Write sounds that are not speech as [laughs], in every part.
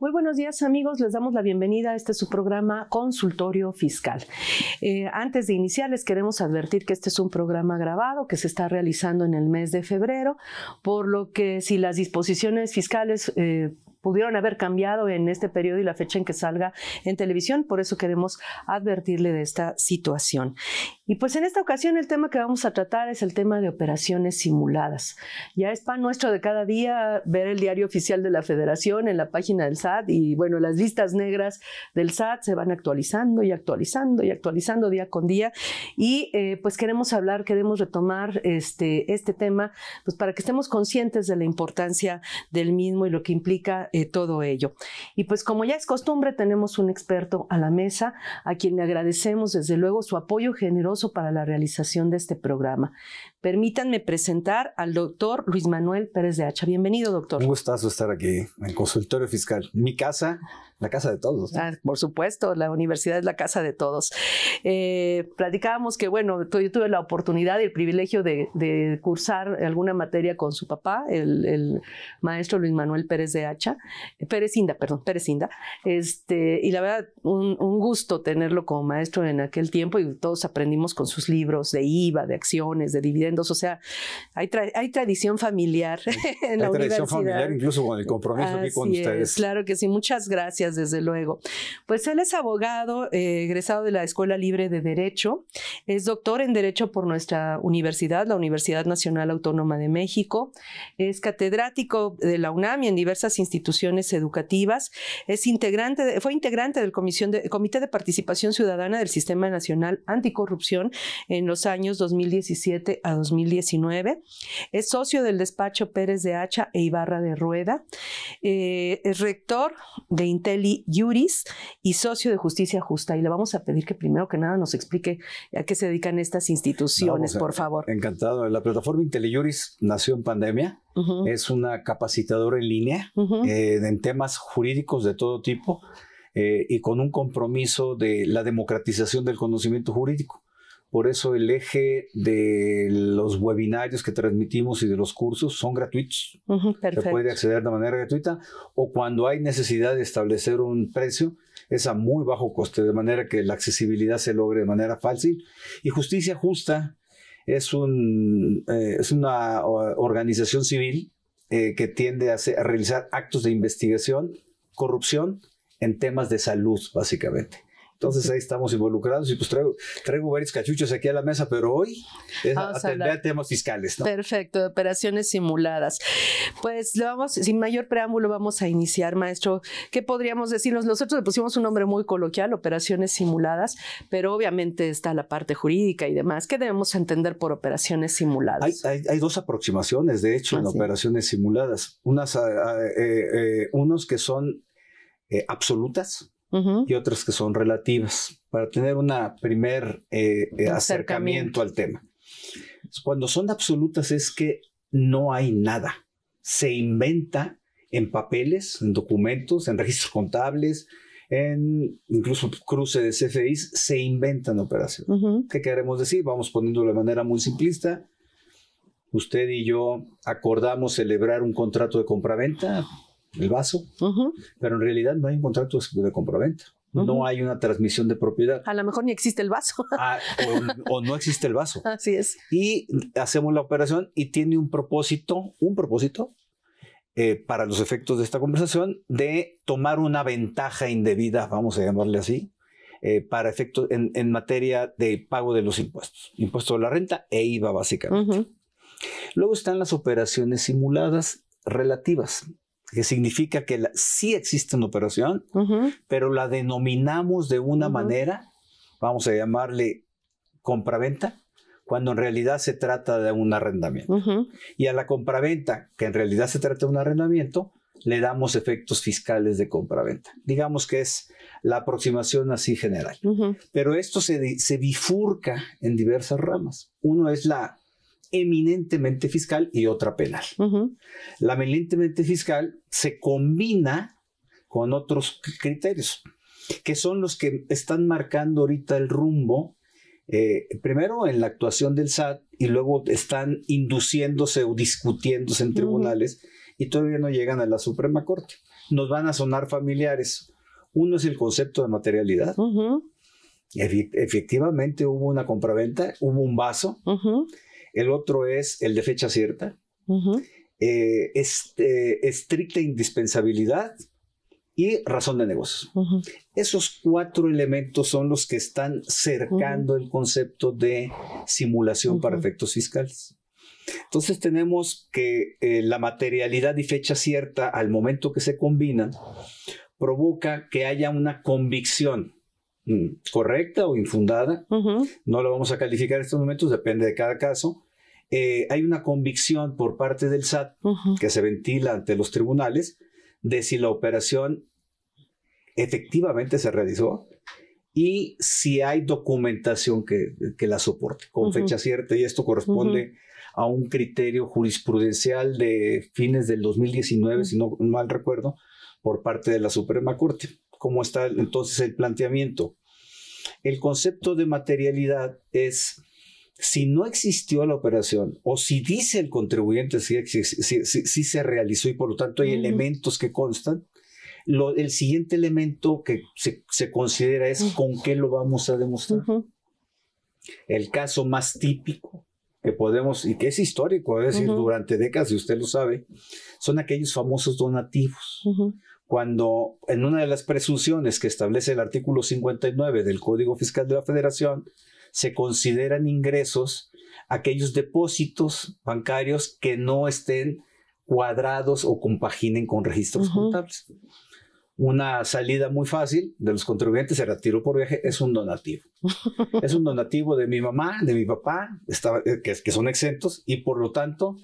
Muy buenos días amigos, les damos la bienvenida a este su programa Consultorio Fiscal. Eh, antes de iniciar, les queremos advertir que este es un programa grabado que se está realizando en el mes de febrero, por lo que si las disposiciones fiscales... Eh, pudieron haber cambiado en este periodo y la fecha en que salga en televisión. Por eso queremos advertirle de esta situación. Y pues en esta ocasión el tema que vamos a tratar es el tema de operaciones simuladas. Ya es pan nuestro de cada día ver el diario oficial de la Federación en la página del SAT y bueno, las listas negras del SAT se van actualizando y actualizando y actualizando día con día. Y eh, pues queremos hablar, queremos retomar este, este tema, pues para que estemos conscientes de la importancia del mismo y lo que implica eh, todo ello. Y pues como ya es costumbre, tenemos un experto a la mesa a quien le agradecemos desde luego su apoyo generoso para la realización de este programa. Permítanme presentar al doctor Luis Manuel Pérez de Hacha. Bienvenido, doctor. Un gustazo estar aquí en el consultorio fiscal. Mi casa, la casa de todos. Ah, por supuesto, la universidad es la casa de todos. Eh, platicábamos que, bueno, yo tuve la oportunidad y el privilegio de, cursar alguna materia con su papá, el, maestro Luis Manuel Pérez de Hacha, Pérez Inda, perdón, Pérez Inda. Este, y la verdad, un, un gusto tenerlo como maestro en aquel tiempo y todos aprendimos con sus libros de IVA, de acciones, de dividendos o sea, hay, tradición familiar en hay tradición familiar, [laughs] incluso con el compromiso aquí con ustedes. Claro que sí, muchas gracias, desde luego. Pues él es abogado, eh, egresado de la Escuela Libre de Derecho, es doctor en Derecho por nuestra universidad, la Universidad Nacional Autónoma de México, es catedrático de la UNAM y en diversas instituciones educativas, es integrante, fue integrante del comisión Comité de Participación Ciudadana del Sistema Nacional Anticorrupción en los años 2017 a 2019. Es socio del despacho Pérez de Hacha e Ibarra de Rueda. Eh, es rector de Intelli Juris y socio de Justicia Justa. Y le vamos a pedir que primero que nada nos explique a qué se dedican estas instituciones, por favor. Encantado. La plataforma Intelli Juris nació en pandemia. Es una capacitadora en línea eh, en temas jurídicos de todo tipo. Eh, y con un compromiso de la democratización del conocimiento jurídico. Por eso el eje de los webinarios que transmitimos y de los cursos son gratuitos. Se puede acceder de manera gratuita o cuando hay necesidad de establecer un precio, es a muy bajo coste, de manera que la accesibilidad se logre de manera fácil. Y Justicia Justa es, eh, una organización civil eh, que tiende a realizar actos de investigación, corrupción en temas de salud, básicamente. Entonces ahí estamos involucrados y pues traigo, traigo varios cachuchos aquí a la mesa, pero hoy es atender temas fiscales. ¿no? Perfecto, operaciones simuladas. Pues vamos, sin mayor preámbulo vamos a iniciar, maestro. ¿Qué podríamos decirnos? Nosotros le pusimos un nombre muy coloquial, operaciones simuladas, pero obviamente está la parte jurídica y demás. ¿Qué debemos entender por operaciones simuladas? Hay, dos aproximaciones, de hecho, ah, en operaciones simuladas. Unas, ah, ah, eh, eh, unos que son eh, absolutas, y otras que son relativas, para tener un primer eh, eh, acercamiento. al tema. Cuando son absolutas es que no hay nada. Se inventa en papeles, en documentos, en registros contables, en incluso cruce de CFIs, se inventan operaciones. ¿Qué queremos decir? Vamos poniéndolo de manera muy simplista. Usted y yo acordamos celebrar un contrato de compraventa el vaso, pero en realidad no hay un contrato de compraventa. venta No hay una transmisión de propiedad. A lo mejor ni existe el vaso. Ah, o, no existe el vaso. Así es. Y hacemos la operación y tiene un propósito, un propósito, eh, para los efectos de esta conversación, de tomar una ventaja indebida, vamos a llamarle así, eh, para efectos en, materia de pago de los impuestos. Impuesto a la renta e IVA, básicamente. Luego están las operaciones simuladas relativas que significa que sí existe una operación, pero la denominamos de una manera, vamos a llamarle compraventa, cuando en realidad se trata de un arrendamiento. Y a la compraventa, que en realidad se trata de un arrendamiento, le damos efectos fiscales de compraventa. Digamos que es la aproximación así general. Pero esto se bifurca en diversas ramas. Uno es la eminentemente fiscal y otra penal. La eminentemente fiscal se combina con otros criterios, que son los que están marcando ahorita el rumbo, eh, primero en la actuación del SAT y luego están induciéndose o discutiéndose en tribunales y todavía no llegan a la Suprema Corte. Nos van a sonar familiares. Uno es el concepto de materialidad. Efectivamente hubo una compraventa, hubo un vaso el otro es el de fecha cierta, eh, este, estricta indispensabilidad y razón de negocios. Esos cuatro elementos son los que están cercando el concepto de simulación para efectos fiscales. Entonces tenemos que eh, la materialidad y fecha cierta al momento que se combinan provoca que haya una convicción Mm, correcta o infundada. No lo vamos a calificar en estos momentos, depende de cada caso. Eh, hay una convicción por parte del SAT que se ventila ante los tribunales de si la operación efectivamente se realizó y si hay documentación que, la soporte con fecha cierta y esto corresponde a un criterio jurisprudencial de fines del 2019, si no mal recuerdo, por parte de la Suprema Corte cómo está entonces el planteamiento el concepto de materialidad es si no existió la operación o si dice el contribuyente si, si, se realizó y por lo tanto hay elementos que constan, el siguiente elemento que se, considera es con qué lo vamos a demostrar. El caso más típico que podemos, y que es histórico, es decir, durante décadas, si usted lo sabe, son aquellos famosos donativos cuando en una de las presunciones que establece el artículo 59 del Código Fiscal de la Federación, se consideran ingresos aquellos depósitos bancarios que no estén cuadrados o compaginen con registros contables. Una salida muy fácil de los contribuyentes, se retiro por viaje, es un donativo. [laughs] es un donativo de mi mamá, de mi papá, eh, que son exentos y por lo tanto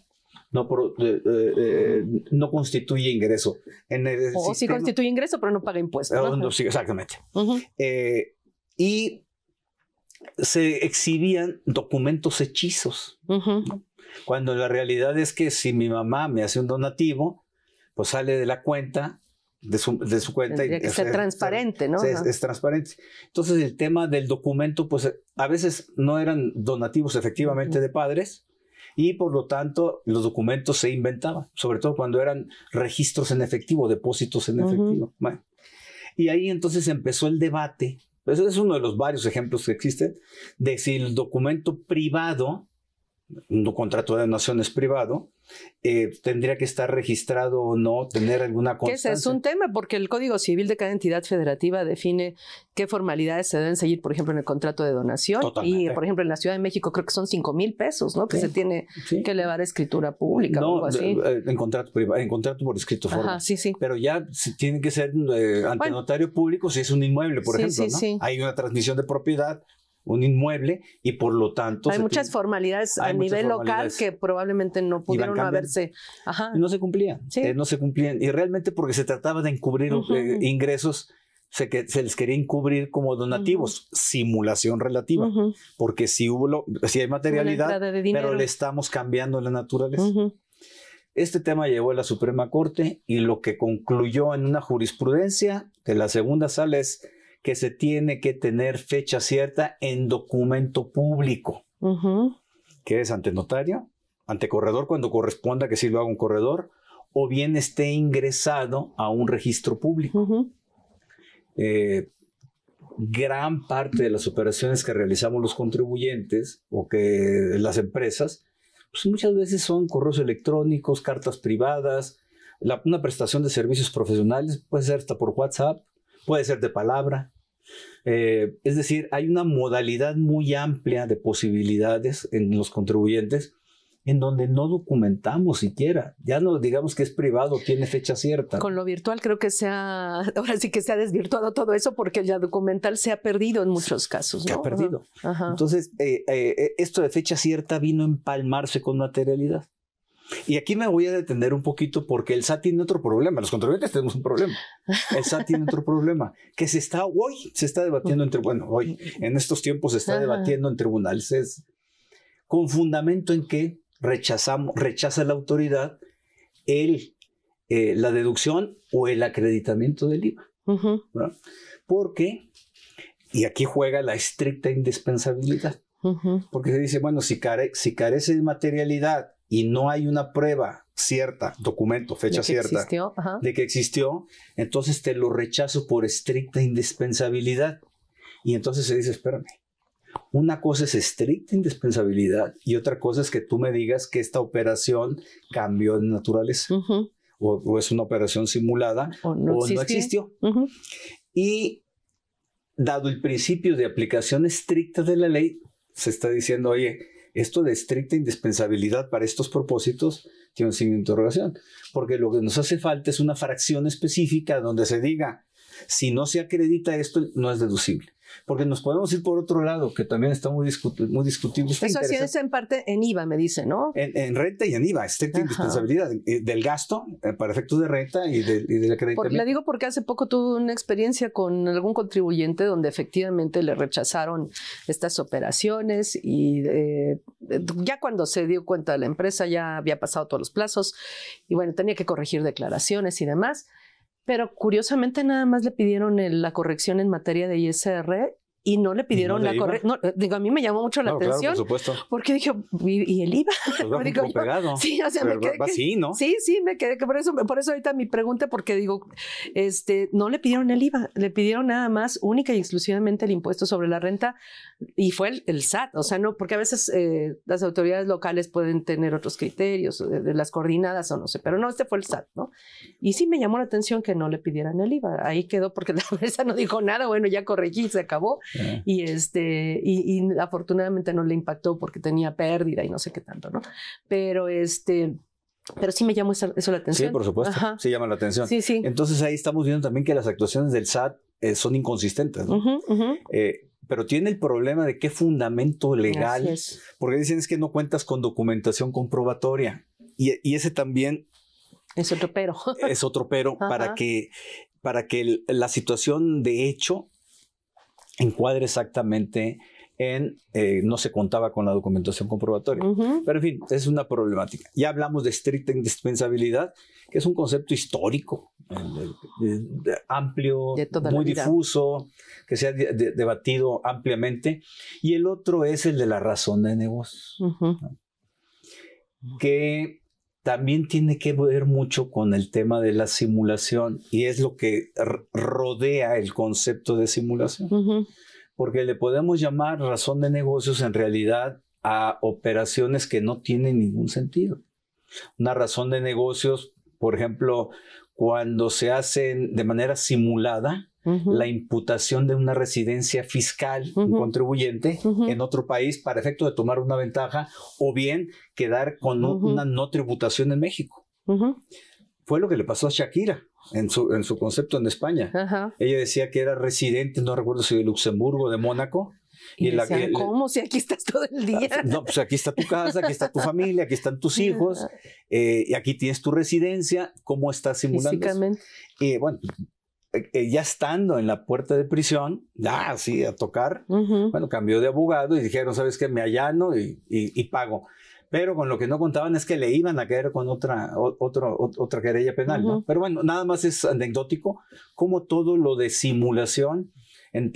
eh, eh, eh, no, constituye ingreso. En o sí constituye ingreso, pero no paga impuestos. Oh, exactamente. y se exhibían documentos hechizos, cuando la realidad es que si mi mamá me hace un donativo, pues sale de la cuenta. De su, cuenta. Tendría que ser transparente, ¿no? Es, transparente. Entonces, el tema del documento, pues a veces no eran donativos efectivamente de padres, y por lo tanto los documentos se inventaban, sobre todo cuando eran registros en efectivo, depósitos en efectivo. y ahí entonces empezó el debate, ese pues, es uno de los varios ejemplos que existen, de si el documento privado un contrato de es privado, eh, tendría que estar registrado o no, tener alguna constancia. Ese es un tema, porque el Código Civil de cada entidad federativa define qué formalidades se deben seguir, por ejemplo, en el contrato de donación. Y, por ejemplo, en la Ciudad de México creo que son 5 mil pesos, ¿no? Que se tiene que elevar a escritura pública o eh, En contrato, por escrito formal. Pero ya tiene que ser eh, ante notario público si es un inmueble, por sí, ejemplo, Hay una transmisión de propiedad, un inmueble y por lo tanto... Hay muchas formalidades a nivel local que probablemente no pudieron haberse... No se cumplían, eh, no se cumplían. Y realmente porque se trataba de encubrir eh, ingresos se, les quería encubrir como donativos, simulación relativa, porque si, hubo si hay materialidad, pero le estamos cambiando la naturaleza. Este tema llegó a la Suprema Corte y lo que concluyó en una jurisprudencia de la segunda sala es que se tiene que tener fecha cierta en documento público, que es ante notario, ante corredor cuando corresponda que sí lo haga un corredor, o bien esté ingresado a un registro público. Eh, gran parte de las operaciones que realizamos los contribuyentes o que las empresas, pues muchas veces son correos electrónicos, cartas privadas, una prestación de servicios profesionales puede ser por WhatsApp, puede ser de palabra, eh, es decir, hay una modalidad muy amplia de posibilidades en los contribuyentes en donde no documentamos siquiera. Ya no digamos que es privado, tiene fecha cierta. Con lo virtual creo que se ha, [laughs] ahora sí que se ha desvirtuado todo eso porque la documental se ha perdido en muchos casos. Se ha perdido. Entonces, eh, eh, esto de fecha cierta vino a empalmarse con materialidad. Y aquí me voy a detener un poquito porque el SAT tiene otro problema. Los contribuyentes tenemos un problema. El SAT tiene otro problema que se está hoy, se está debatiendo entre, bueno, hoy, en estos tiempos se está debatiendo en tribunales. con fundamento en que rechazamos, rechaza la autoridad el, eh, la deducción o el acreditamiento del IVA. Porque, y aquí juega la estricta indispensabilidad. Porque se dice, bueno, si, care, si carece de materialidad y no hay una prueba cierta, documento, fecha cierta, de que existió, entonces te lo rechazo por estricta indispensabilidad. Y entonces se dice, espérame, una cosa es estricta indispensabilidad y otra cosa es que tú me digas que esta operación cambió de naturaleza o, es una operación simulada o no existió. Y dado el principio de aplicación estricta de la ley, se está diciendo, oye, esto de estricta indispensabilidad para estos propósitos tiene un signo de interrogación, porque lo que nos hace falta es una fracción específica donde se diga, si no se acredita esto, no es deducible porque nos podemos ir por otro lado, que también está muy, muy discutible. Eso es en parte en IVA, me dice, ¿no? En, renta y en IVA, estricta indispensabilidad eh, del gasto eh, para efectos de renta y, de, y crédito. Le digo porque hace poco tuve una experiencia con algún contribuyente donde efectivamente le rechazaron estas operaciones y eh, ya cuando se dio cuenta de la empresa ya había pasado todos los plazos y bueno, tenía que corregir declaraciones y demás. Pero curiosamente nada más le pidieron la corrección en materia de ISR y no le pidieron la corrección. Eh, digo, a mí me llamó mucho la atención. supuesto. Porque dije, ¿y, el IVA? Pues [laughs] sí, o sea, me quedé. sí, sí, me quedé por eso, por eso ahorita mi pregunta, porque digo, este, no le pidieron el IVA, le pidieron nada más única y exclusivamente el impuesto sobre la renta y fue el, SAT, o sea, no, porque a veces eh, las autoridades locales pueden tener otros criterios de, las coordinadas o no sé, pero no, este fue el SAT, ¿no? Y sí me llamó la atención que no le pidieran el IVA, ahí quedó porque [laughs] la empresa no dijo nada, bueno, ya corregí, se acabó, y este, y, afortunadamente no le impactó porque tenía pérdida y no sé qué tanto, ¿no? Pero este... Pero sí me llamó eso, la atención. Sí, por supuesto. Sí llama la atención. Sí, sí. Entonces ahí estamos viendo también que las actuaciones del SAT eh, son inconsistentes. ¿no? Eh, pero tiene el problema de qué fundamento legal, porque dicen es que no cuentas con documentación comprobatoria. Y, ese también... Es otro pero. [laughs] es otro pero para que, para que la situación de hecho encuadre exactamente en eh, no se contaba con la documentación comprobatoria. Pero en fin, es una problemática. Ya hablamos de estricta indispensabilidad, que es un concepto histórico, eh, amplio, muy difuso, que se ha debatido ampliamente. Y el otro es el de la razón de negocios, que también tiene que ver mucho con el tema de la simulación y es lo que rodea el concepto de simulación porque le podemos llamar razón de negocios en realidad a operaciones que no tienen ningún sentido. Una razón de negocios, por ejemplo, cuando se hacen de manera simulada la imputación de una residencia fiscal, un contribuyente, en otro país para efecto de tomar una ventaja o bien quedar con una no tributación en México. Fue lo que le pasó a Shakira en su, en su concepto en España. Ella decía que era residente, no recuerdo si de Luxemburgo, de Mónaco. Y, decían, la, ¿cómo? Si aquí estás todo el día. Ah, no, pues aquí está tu casa, aquí está tu familia, aquí están tus hijos, eh, y aquí tienes tu residencia, ¿cómo estás simulando? Y bueno, eh, ya estando en la puerta de prisión, ya así a tocar, bueno, cambió de abogado y dijeron, ¿sabes qué? Me allano y pago pero con lo que no contaban es que le iban a caer con otra, otra querella penal. ¿no? Pero bueno, nada más es anecdótico, como todo lo de simulación en,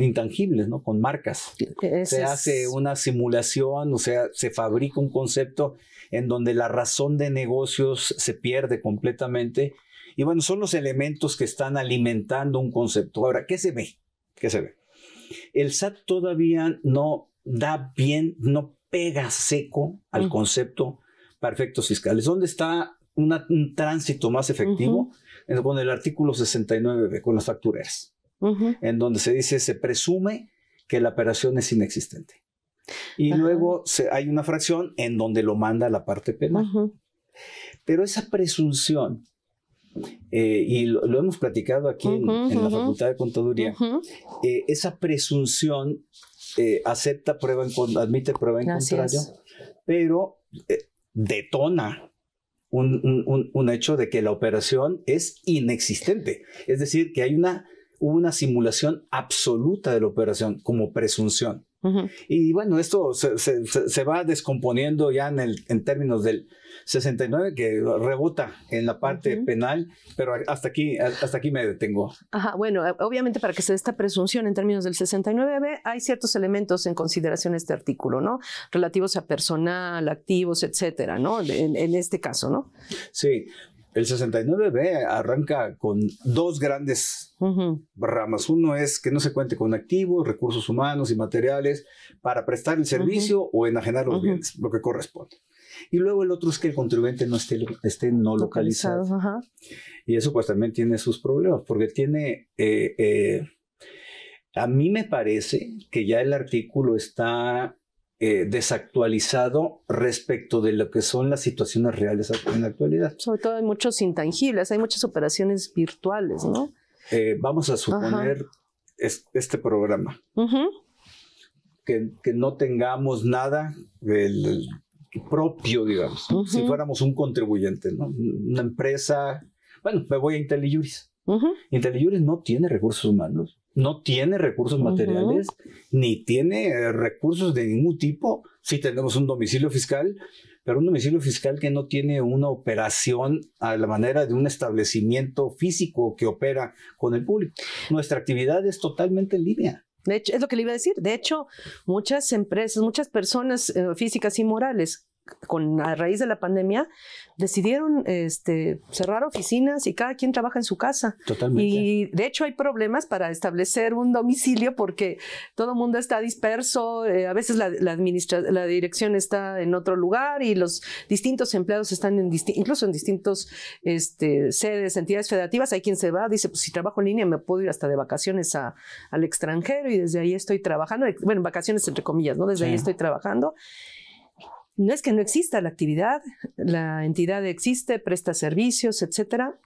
intangibles, ¿no? con marcas. E, se hace una simulación, o sea, se fabrica un concepto en donde la razón de negocios se pierde completamente. Y bueno, son los elementos que están alimentando un concepto. Ahora, ¿qué se ve? ¿Qué se ve? El SAT todavía no da bien, no pega seco al concepto perfecto concepto perfectos fiscales. ¿Dónde está un tránsito más efectivo? Con el artículo 69, con las factureras, en donde se dice, se presume que la operación es inexistente. Y luego hay una fracción en donde lo manda la parte penal. Pero esa presunción, eh, y lo, hemos platicado aquí en, la Facultad de Contaduría, eh, esa presunción eh, acepta prueba, en, admite prueba en contrario, pero eh, detona un, un, un, hecho de que la operación es inexistente. Es decir, que hay una, una simulación absoluta de la operación como presunción. Y bueno, esto se, va descomponiendo ya en, el, en términos del 69, que rebota en la parte penal, pero hasta aquí, hasta aquí me detengo. Ajá, bueno, eh, obviamente para que se dé esta presunción en términos del 69B, hay ciertos elementos en consideración este artículo, ¿no? Relativos a personal, activos, etcétera, ¿no? En, en este caso, ¿no? Sí, el 69B arranca con dos grandes ramas. Uno es que no se cuente con activos, recursos humanos y materiales para prestar el servicio o enajenar los bienes, lo que corresponde. Y luego el otro es que el contribuyente no esté, esté no localizado. y eso pues también tiene sus problemas, porque tiene... Eh, eh, a mí me parece que ya el artículo está eh, desactualizado respecto de lo que son las situaciones reales en la actualidad. Sobre todo hay muchos intangibles, hay muchas operaciones virtuales, ¿no? Eh, vamos a suponer este programa. que, no tengamos nada del propio, digamos, si fuéramos un contribuyente, ¿no? una empresa, bueno, me voy a IntelliJuris. IntelliJuris no tiene recursos humanos, no tiene recursos materiales ni tiene eh, recursos de ningún tipo. Sí tenemos un domicilio fiscal, pero un domicilio fiscal que no tiene una operación a la manera de un establecimiento físico que opera con el público. Nuestra actividad es totalmente en línea. De hecho, es lo que le iba a decir. De hecho, muchas empresas, muchas personas eh, físicas y morales con, a raíz de la pandemia, decidieron este, cerrar oficinas y cada quien trabaja en su casa. Totalmente. Y de hecho hay problemas para establecer un domicilio porque todo el mundo está disperso, eh, a veces la, dirección está en otro lugar y los distintos empleados están en incluso en distintos este, sedes, entidades federativas. Hay quien se va, dice, pues si trabajo en línea me puedo ir hasta de vacaciones al extranjero y desde ahí estoy trabajando, bueno, vacaciones entre comillas, ¿no? Desde ahí estoy trabajando no es que no exista la actividad, la entidad existe, presta servicios, etcétera,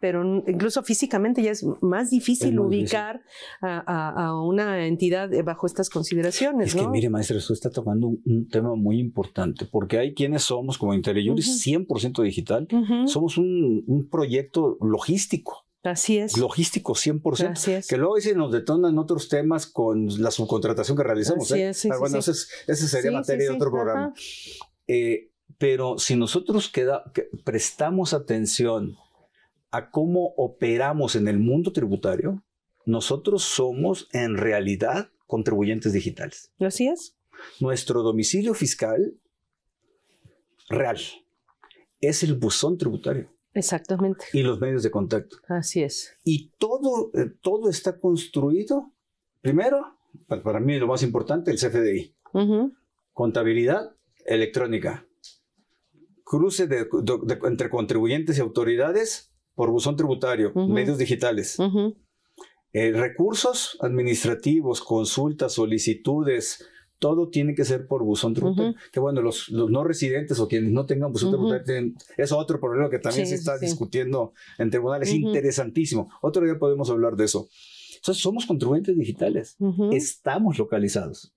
pero incluso físicamente ya es más difícil ubicar A, una entidad eh, bajo estas consideraciones. Es que mire, maestro, usted está tocando un, tema muy importante, porque hay quienes somos como interior, 100% digital, somos un, proyecto logístico. Así es. Logístico 100%. Así es. Que luego se nos detonan otros temas con la subcontratación que realizamos. Así ¿eh? es, sí, pero bueno, ese, sería materia de otro programa. Eh, pero si nosotros prestamos atención a cómo operamos en el mundo tributario, nosotros somos en realidad contribuyentes digitales. Así es. Nuestro domicilio fiscal real es el buzón tributario. Exactamente. Y los medios de contacto. Así es. Y todo, eh, todo está construido, primero, pues, para mí lo más importante, el CFDI. Contabilidad electrónica. Cruce entre contribuyentes y autoridades por buzón tributario, medios digitales. Eh, recursos administrativos, consultas, solicitudes, todo tiene que ser por buzón tributario. Que bueno, los, los, no residentes o quienes no tengan buzón uh tienen, es otro problema que también se está discutiendo en tribunales. Interesantísimo. Otro día podemos hablar de eso. Entonces, somos contribuyentes digitales. Estamos localizados.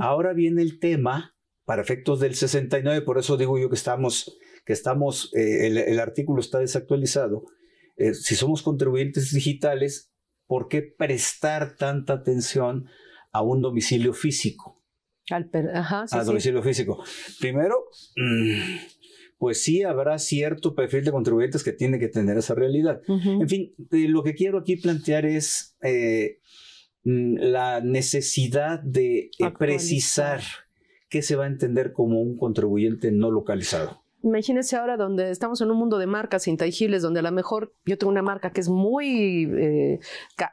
Ahora viene el tema para efectos del 69, por eso digo yo que estamos, que estamos, eh, el, artículo está desactualizado. Eh, si somos contribuyentes digitales, ¿por qué prestar tanta atención a un domicilio físico? al, domicilio físico. Primero, mm, pues sí habrá cierto perfil de contribuyentes que tiene que tener esa realidad. En fin, eh, lo que quiero aquí plantear es eh, mm, la necesidad de precisar qué se va a entender como un contribuyente no localizado. Imagínense ahora donde estamos en un mundo de marcas intangibles, donde a lo mejor yo tengo una marca que es muy, eh,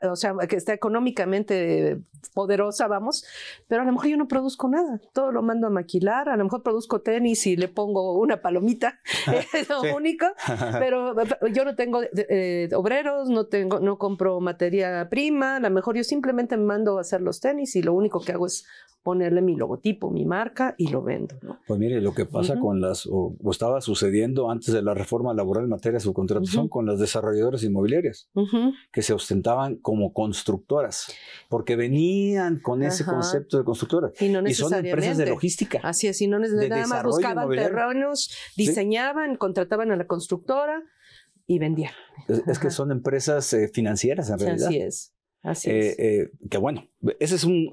o sea, que está económicamente poderosa, vamos, pero a lo mejor yo no produzco nada, todo lo mando a maquilar, a lo mejor produzco tenis y le pongo una palomita, [laughs] ah, es lo único, [laughs] pero yo no tengo eh, obreros, no, tengo, no compro materia prima, a lo mejor yo simplemente mando a hacer los tenis y lo único que hago es ponerle mi logotipo, mi marca y lo vendo. Pues mire, lo que pasa con las, o, estaba sucediendo antes de la reforma laboral en materia de subcontratación con las desarrolladoras inmobiliarias, que se ostentaban como constructoras, porque venían con ese concepto de constructora Y, no y son empresas de logística. Así es, y no necesariamente. nada más buscaban terrenos, diseñaban, contrataban a la constructora y vendían. Es, que son empresas eh, financieras en realidad. Así es. Así eh, es. Eh, que bueno, ese es un,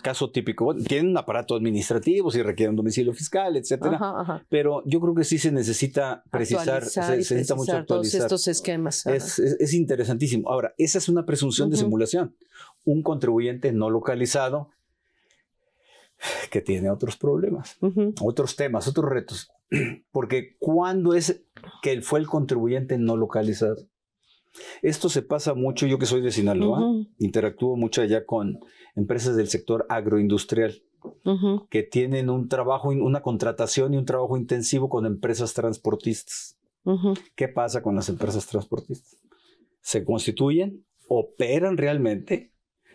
caso típico. tienen un aparato administrativo, si requieren domicilio fiscal, etcétera. Pero yo creo que sí se necesita precisar, se, necesita mucho actualizar. Todos estos esquemas. Es, interesantísimo. Ahora, esa es una presunción de simulación. Un contribuyente no localizado que tiene otros problemas, otros temas, otros retos. [clears throat] Porque ¿cuándo es que fue el contribuyente no localizado? Esto se pasa mucho, yo que soy de Sinaloa, interactúo mucho allá con empresas del sector agroindustrial. que tienen un trabajo, una contratación y un trabajo intensivo con empresas transportistas. ¿Qué pasa con las empresas transportistas? Se constituyen, operan realmente,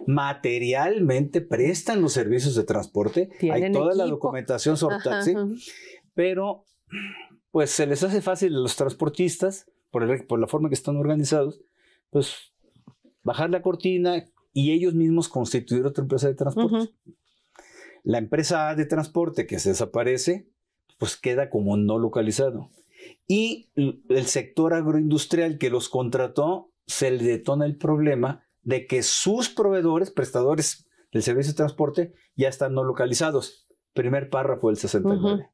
materialmente prestan los servicios de transporte, hay toda la documentación sortada, ¿sí? pero pues se les hace fácil a los transportistas por, la forma que están organizados, pues bajar la cortina y ellos mismos constituir otra empresa de transporte. La empresa A de transporte que se desaparece, pues queda como no localizado. Y el sector agroindustrial que los contrató, se le detona el problema de que sus proveedores, prestadores del servicio de transporte, ya están no localizados. Primer párrafo del 69.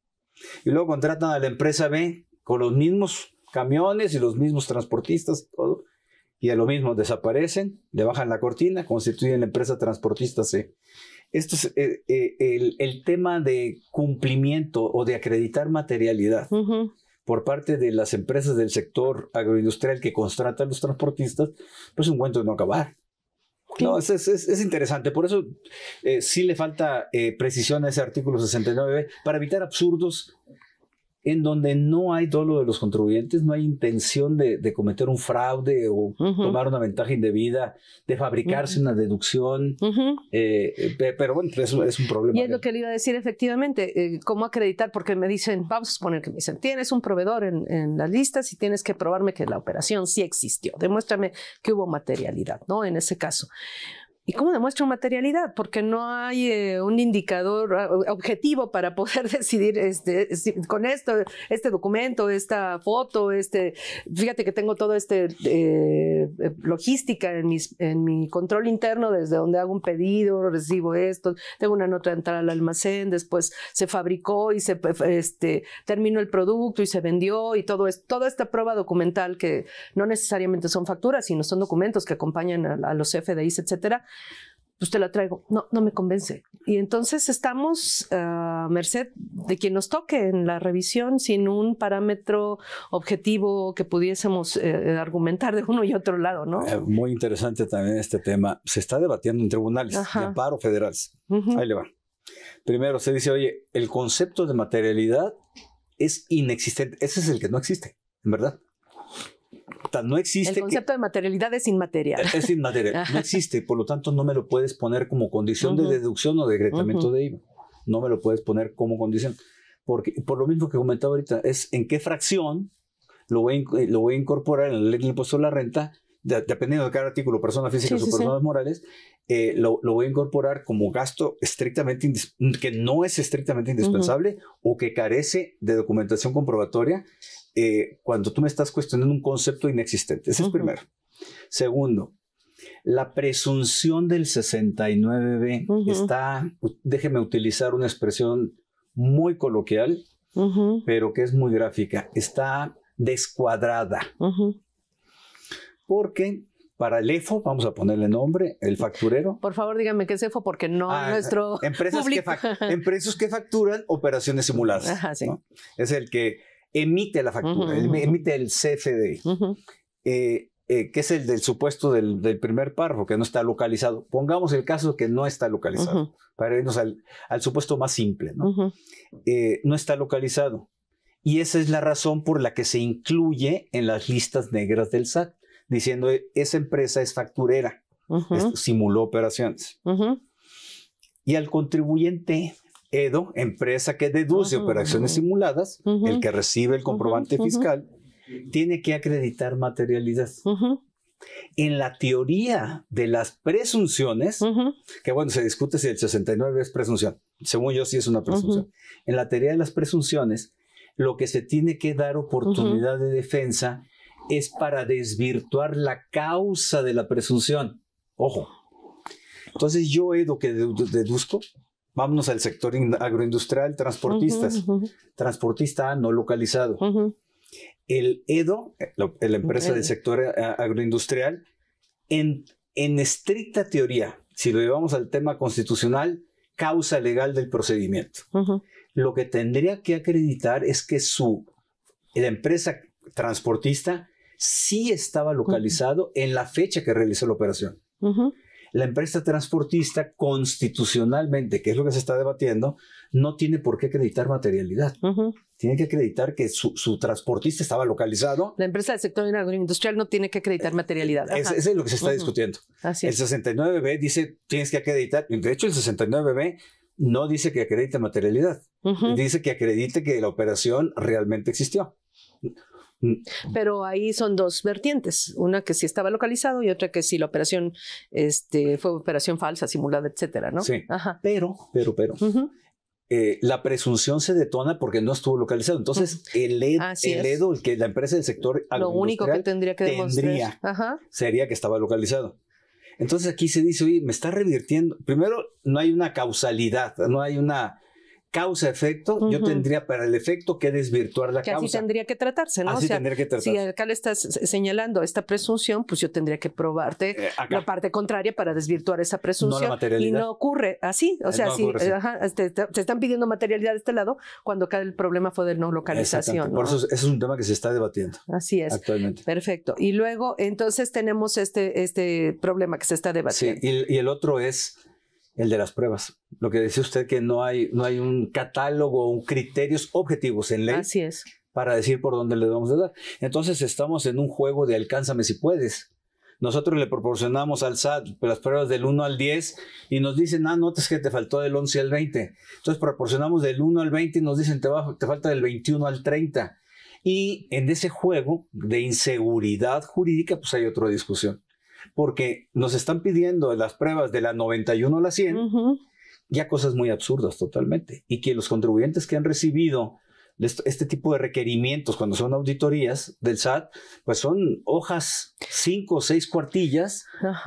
Y luego contratan a la empresa B con los mismos camiones y los mismos transportistas y todo. Y a lo mismo, desaparecen, le bajan la cortina, constituyen la empresa transportista C. Esto es eh, eh, el, tema de cumplimiento o de acreditar materialidad. por parte de las empresas del sector agroindustrial que contratan los transportistas, pues un cuento de no acabar. No, es, es, interesante. Por eso eh, sí le falta precisión a ese artículo 69 para evitar absurdos en donde no hay dolo de los contribuyentes, no hay intención de, cometer un fraude o tomar una ventaja indebida, de fabricarse una deducción. Eh, eh, pero bueno, es, es, un problema. Y es lo que le iba a decir efectivamente, eh, cómo acreditar, porque me dicen, vamos a suponer que me dicen, tienes un proveedor en, en las listas y tienes que probarme que la operación sí existió, demuéstrame que hubo materialidad, ¿no? En ese caso. ¿Y cómo demuestran materialidad? Porque no hay eh, un indicador ah, objetivo para poder [laughs] decidir este, con esto, este documento, esta foto, este, fíjate que tengo toda esta eh, eh, logística en, mi control interno, desde donde hago un pedido, recibo esto, tengo una nota de entrar al almacén, después se fabricó y se este, terminó el producto y se vendió y todo es toda esta prueba documental que no necesariamente son facturas, sino son documentos que acompañan a, los FDIs, etcétera pues te lo traigo. No, no me convence. Y entonces estamos a merced de quien nos toque en la revisión sin un parámetro objetivo que pudiésemos eh, eh, argumentar de uno y otro lado, ¿no? Eh, muy interesante también este tema. Se está debatiendo en tribunales en de paro federales. Ahí le va. Primero se dice, oye, el concepto de materialidad es inexistente. Ese es el que no existe, en verdad no existe. El concepto de materialidad es inmaterial. Eh, es inmaterial, no existe, por lo tanto no me lo puedes poner como condición de deducción o decretamiento de IVA. No me lo puedes poner como condición. Porque, por lo mismo que comentaba ahorita, es en qué fracción lo voy a, eh, lo voy a incorporar en el, impuesto a la renta, dependiendo de cada artículo, persona física o personas morales, eh, lo, voy a incorporar como gasto estrictamente que no es estrictamente indispensable o que carece de documentación comprobatoria eh, cuando tú me estás cuestionando un concepto inexistente. Ese es primero. Segundo, la presunción del 69B está, déjeme utilizar una expresión muy coloquial, pero que es muy gráfica, está descuadrada. Porque para el EFO, vamos a ponerle nombre, el facturero. Por favor, dígame qué es EFO porque no ah, nuestro empresas que, empresas que facturan operaciones simuladas. Es el que emite la factura, emite el CFD, eh, eh, que es el del supuesto del, primer párrafo, que no está localizado. Pongamos el caso que no está localizado, para irnos al, supuesto más simple, ¿no? Eh, no está localizado. Y esa es la razón por la que se incluye en las listas negras del SAT, diciendo e, esa empresa es facturera, simuló operaciones. Y al contribuyente Edo, empresa que deduce operaciones simuladas, el que recibe el comprobante fiscal, tiene que acreditar materialidad. En la teoría de las presunciones, que bueno, se discute si el 69 es presunción, según yo sí es una presunción, en la teoría de las presunciones, lo que se tiene que dar oportunidad de defensa es para desvirtuar la causa de la presunción. Ojo. Entonces yo, Edo, que deduzco, Vámonos al sector agroindustrial, transportistas. Transportista no localizado. El EDO, la, empresa del sector eh, agroindustrial, en, en estricta teoría, si lo llevamos al tema constitucional, causa legal del procedimiento. Lo que tendría que acreditar es que su, la empresa transportista sí estaba localizado en la fecha que realizó la operación la empresa transportista constitucionalmente, que es lo que se está debatiendo, no tiene por qué acreditar materialidad. Tiene que acreditar que su, transportista estaba localizado. La empresa del sector industrial no tiene que acreditar eh, materialidad. Eso es lo que se está discutiendo. El 69B dice, tienes que acreditar, de hecho el 69B no dice que acredite materialidad, dice que acredite que la operación realmente existió. Mm. Pero ahí son dos vertientes, una que sí estaba localizado y otra que sí la operación este, fue operación falsa, simulada, etcétera, ¿no? Sí. Pero, pero, pero. Eh, la presunción se detona porque no estuvo localizado. Entonces, el, EDO, el que la empresa del sector Lo único que tendría que demostrar sería que estaba localizado. Entonces aquí se dice, oye, me está revirtiendo. Primero, no hay una causalidad, no hay una causa-efecto, yo tendría para el efecto que desvirtuar la que Así tendría que tratarse, ¿no? Así tendría que tratarse. Si acá le estás señalando esta presunción, pues yo tendría que probarte eh, la parte contraria para desvirtuar esa presunción. No la materialidad. y no ocurre así. O eh, sea, sí, si, te, están pidiendo materialidad de este lado cuando acá el problema fue de no localización. Por eso es, un tema que se está debatiendo. Así es. Actualmente. Perfecto. Y luego, entonces tenemos este, este problema que se está debatiendo. Sí, y el otro es el de las pruebas. Lo que decía usted que no hay, no hay un catálogo, un criterios objetivos en ley. Para decir por dónde le vamos a dar. Entonces estamos en un juego de alcánzame si puedes. Nosotros le proporcionamos al SAT las pruebas del 1 al 10 y nos dicen, ah, notas que te faltó del 11 al 20. Entonces proporcionamos del 1 al 20 y nos dicen, te, te falta del 21 al 30. Y en ese juego de inseguridad jurídica, pues hay otra discusión porque nos están pidiendo las pruebas de la 91 a la 100, ya cosas muy absurdas totalmente. Y que los contribuyentes que han recibido este tipo de requerimientos cuando son auditorías del SAT, pues son hojas, cinco o seis cuartillas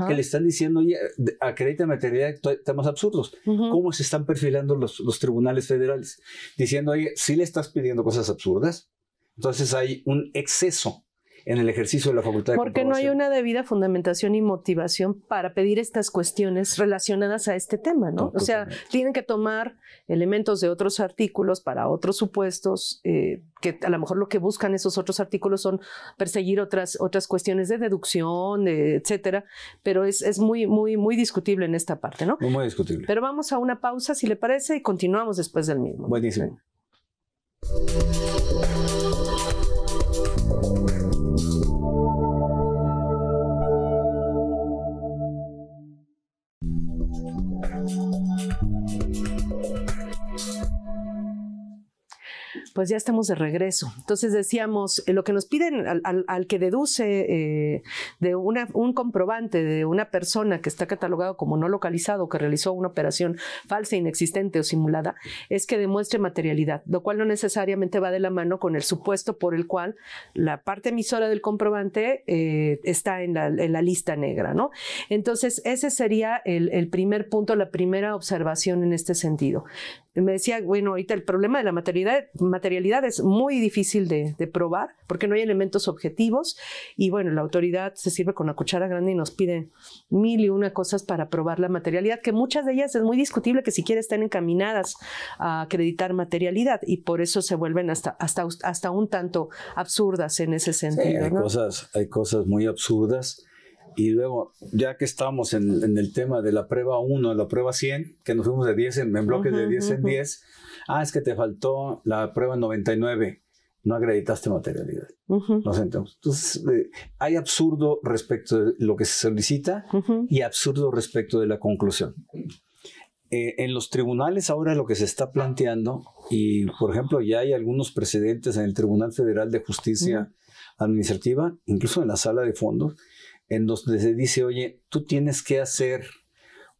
que le están diciendo, oye, acredita materia temas absurdos. ¿Cómo se están perfilando los, tribunales federales? Diciendo, oye, si le estás pidiendo cosas absurdas. Entonces hay un exceso en el ejercicio de la facultad de Porque no hay una debida fundamentación y motivación para pedir estas cuestiones relacionadas a este tema, ¿no? o sea, tienen que tomar elementos de otros artículos para otros supuestos, eh, que a lo mejor lo que buscan esos otros artículos son perseguir otras, otras cuestiones de deducción, de, etcétera, pero es, es, muy, muy, muy discutible en esta parte, ¿no? Muy, discutible. Pero vamos a una pausa, si le parece, y continuamos después del mismo. Buenísimo. Bien. Pues ya estamos de regreso. Entonces decíamos, eh, lo que nos piden al, que deduce eh, de un comprobante de una persona que está catalogado como no localizado, que realizó una operación falsa, inexistente o simulada, es que demuestre materialidad, lo cual no necesariamente va de la mano con el supuesto por el cual la parte emisora del comprobante eh, está en la, lista negra, ¿no? Entonces, ese sería el, el primer punto, la primera observación en este sentido me decía, bueno, ahorita el problema de la materialidad, materialidad es muy difícil de, probar porque no hay elementos objetivos y bueno, la autoridad se sirve con la cuchara grande y nos pide mil y una cosas para probar la materialidad, que muchas de ellas es muy discutible que siquiera están encaminadas a acreditar materialidad y por eso se vuelven hasta, hasta, hasta un tanto absurdas en ese sentido. Sí, hay, cosas, hay cosas muy absurdas y luego, ya que estamos en, el tema de la prueba 1 la prueba 100, que nos fuimos de 10 en, bloques de 10 en 10, ah, es que te faltó la prueba 99, no acreditaste materialidad. Entonces, eh, hay absurdo respecto de lo que se solicita y absurdo respecto de la conclusión. Eh, en los tribunales ahora lo que se está planteando, y por ejemplo ya hay algunos precedentes en el Tribunal Federal de Justicia Administrativa, incluso en la sala de fondos, en donde se dice, oye, tú tienes que hacer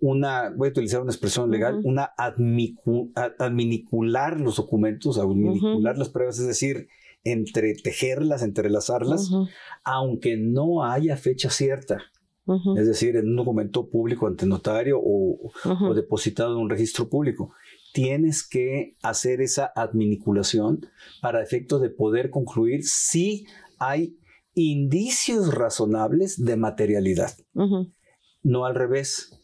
una, voy a utilizar una expresión legal, una adminicular los documentos, adminicular las pruebas, es decir, entretejerlas, entrelazarlas, aunque no haya fecha cierta. Es decir, en un documento público ante notario o, depositado en un registro público tienes que hacer esa adminiculación para efectos de poder concluir si hay indicios razonables de materialidad. No al revés,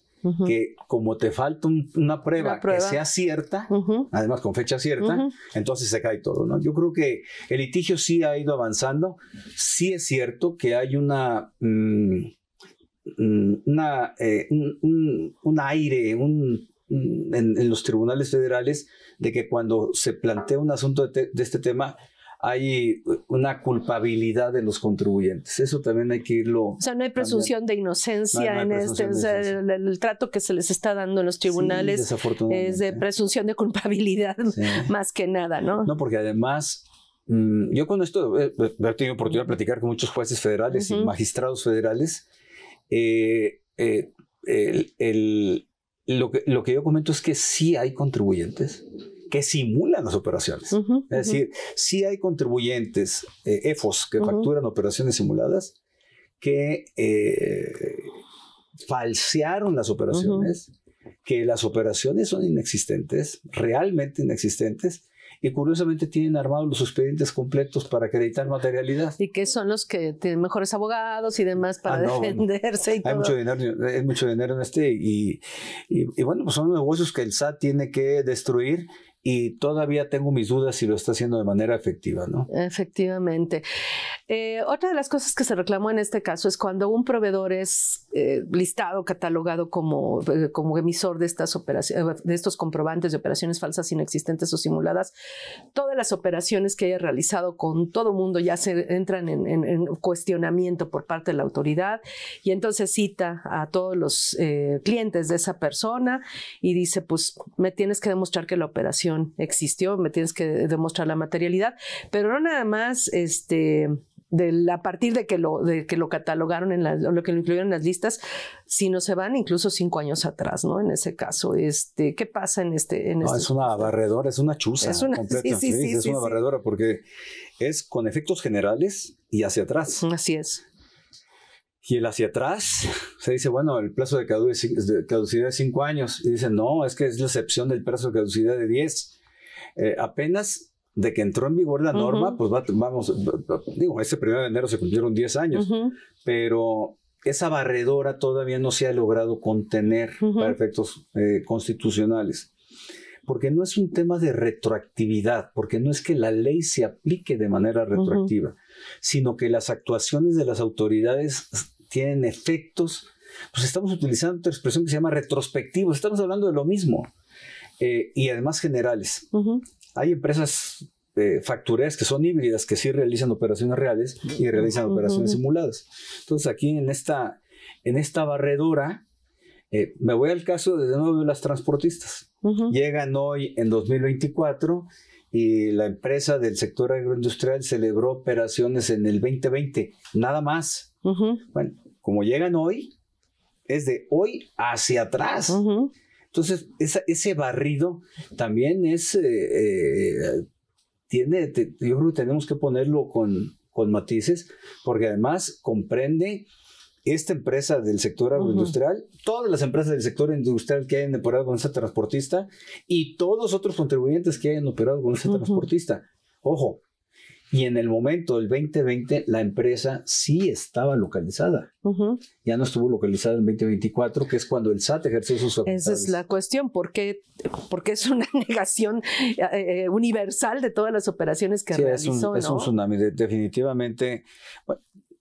que como te falta una, prueba que sea cierta, además con fecha cierta, entonces se cae todo. ¿no? Yo creo que el litigio sí ha ido avanzando, sí es cierto que hay una... Mm, mm, una eh, un, aire, en, los tribunales federales de que cuando se plantea un asunto de, de este tema, hay una culpabilidad de los contribuyentes. Eso también hay que irlo. O sea, no hay presunción de inocencia en este. el, trato que se les está dando en los tribunales es de presunción de culpabilidad [laughs] más que nada, ¿no? No, porque además mm, yo cuando esto he tenido oportunidad de platicar con muchos jueces federales y magistrados federales. Eh, eh, lo que yo comento es que sí hay contribuyentes que simulan las operaciones. es decir, si hay contribuyentes, EFOS, eh, e que facturan operaciones simuladas, que eh, falsearon las operaciones, que las operaciones son inexistentes, realmente inexistentes, y curiosamente tienen armados los expedientes completos para acreditar materialidad. Y que son los que tienen mejores abogados y demás para ah, defenderse. Hay mucho dinero, mucho dinero en este y, y, y, bueno, pues son negocios que el SAT tiene que destruir y todavía tengo mis dudas si lo está haciendo de manera efectiva, ¿no? Efectivamente. Eh, otra de las cosas que se reclamó en este caso es cuando un proveedor es eh, listado, catalogado como, eh, como emisor de, estas operaciones, de estos comprobantes de operaciones falsas, inexistentes o simuladas, todas las operaciones que haya realizado con todo mundo ya se entran en cuestionamiento por parte de la autoridad y entonces cita a todos los clientes de esa persona y dice, pues me tienes que demostrar que la operación existió, me tienes que demostrar la materialidad, pero no nada más este a partir de que lo, de que lo catalogaron en lo que lo incluyeron en las listas, sino se van incluso cinco años atrás, ¿no? En ese caso, este, ¿qué pasa en este? este es una barredora, es una chusa es una, sí, es una barredora porque es con efectos generales y hacia atrás. Así es y el hacia atrás se dice, bueno, el plazo de caducidad es 5 años. Y dicen, no, es que es la excepción del plazo de caducidad de 10. Eh, apenas de que entró en vigor la norma, pues vamos, digo, ese primero de enero se cumplieron 10 años, pero esa barredora todavía no se ha logrado contener para efectos eh, constitucionales. Porque no es un tema de retroactividad, porque no es que la ley se aplique de manera retroactiva, sino que las actuaciones de las autoridades tienen efectos, pues estamos utilizando otra expresión que se llama retrospectivo. estamos hablando de lo mismo eh, y además generales. Hay empresas eh, factureras que son híbridas, que sí realizan operaciones reales y realizan operaciones simuladas. Entonces aquí en esta, en esta barredora, eh, me voy al caso de, nuevo las transportistas. Llegan hoy en 2024 y la empresa del sector agroindustrial celebró operaciones en el 2020, nada más. Bueno, como llegan hoy, es de hoy hacia atrás. Entonces, ese barrido también es, eh, eh, tiene, yo creo que tenemos que ponerlo con, con matices, porque además comprende esta empresa del sector agroindustrial, todas las empresas del sector industrial que hayan operado con ese transportista y todos otros contribuyentes que hayan operado con ese transportista. Ojo, y en el momento del 2020, la empresa sí estaba localizada. Ya no estuvo localizada en 2024, que es cuando el SAT ejerció sus facultades. Esa es la cuestión, porque, porque es una [laughs] negación eh, eh, universal de todas las operaciones que realizó. Es un, es un tsunami, definitivamente.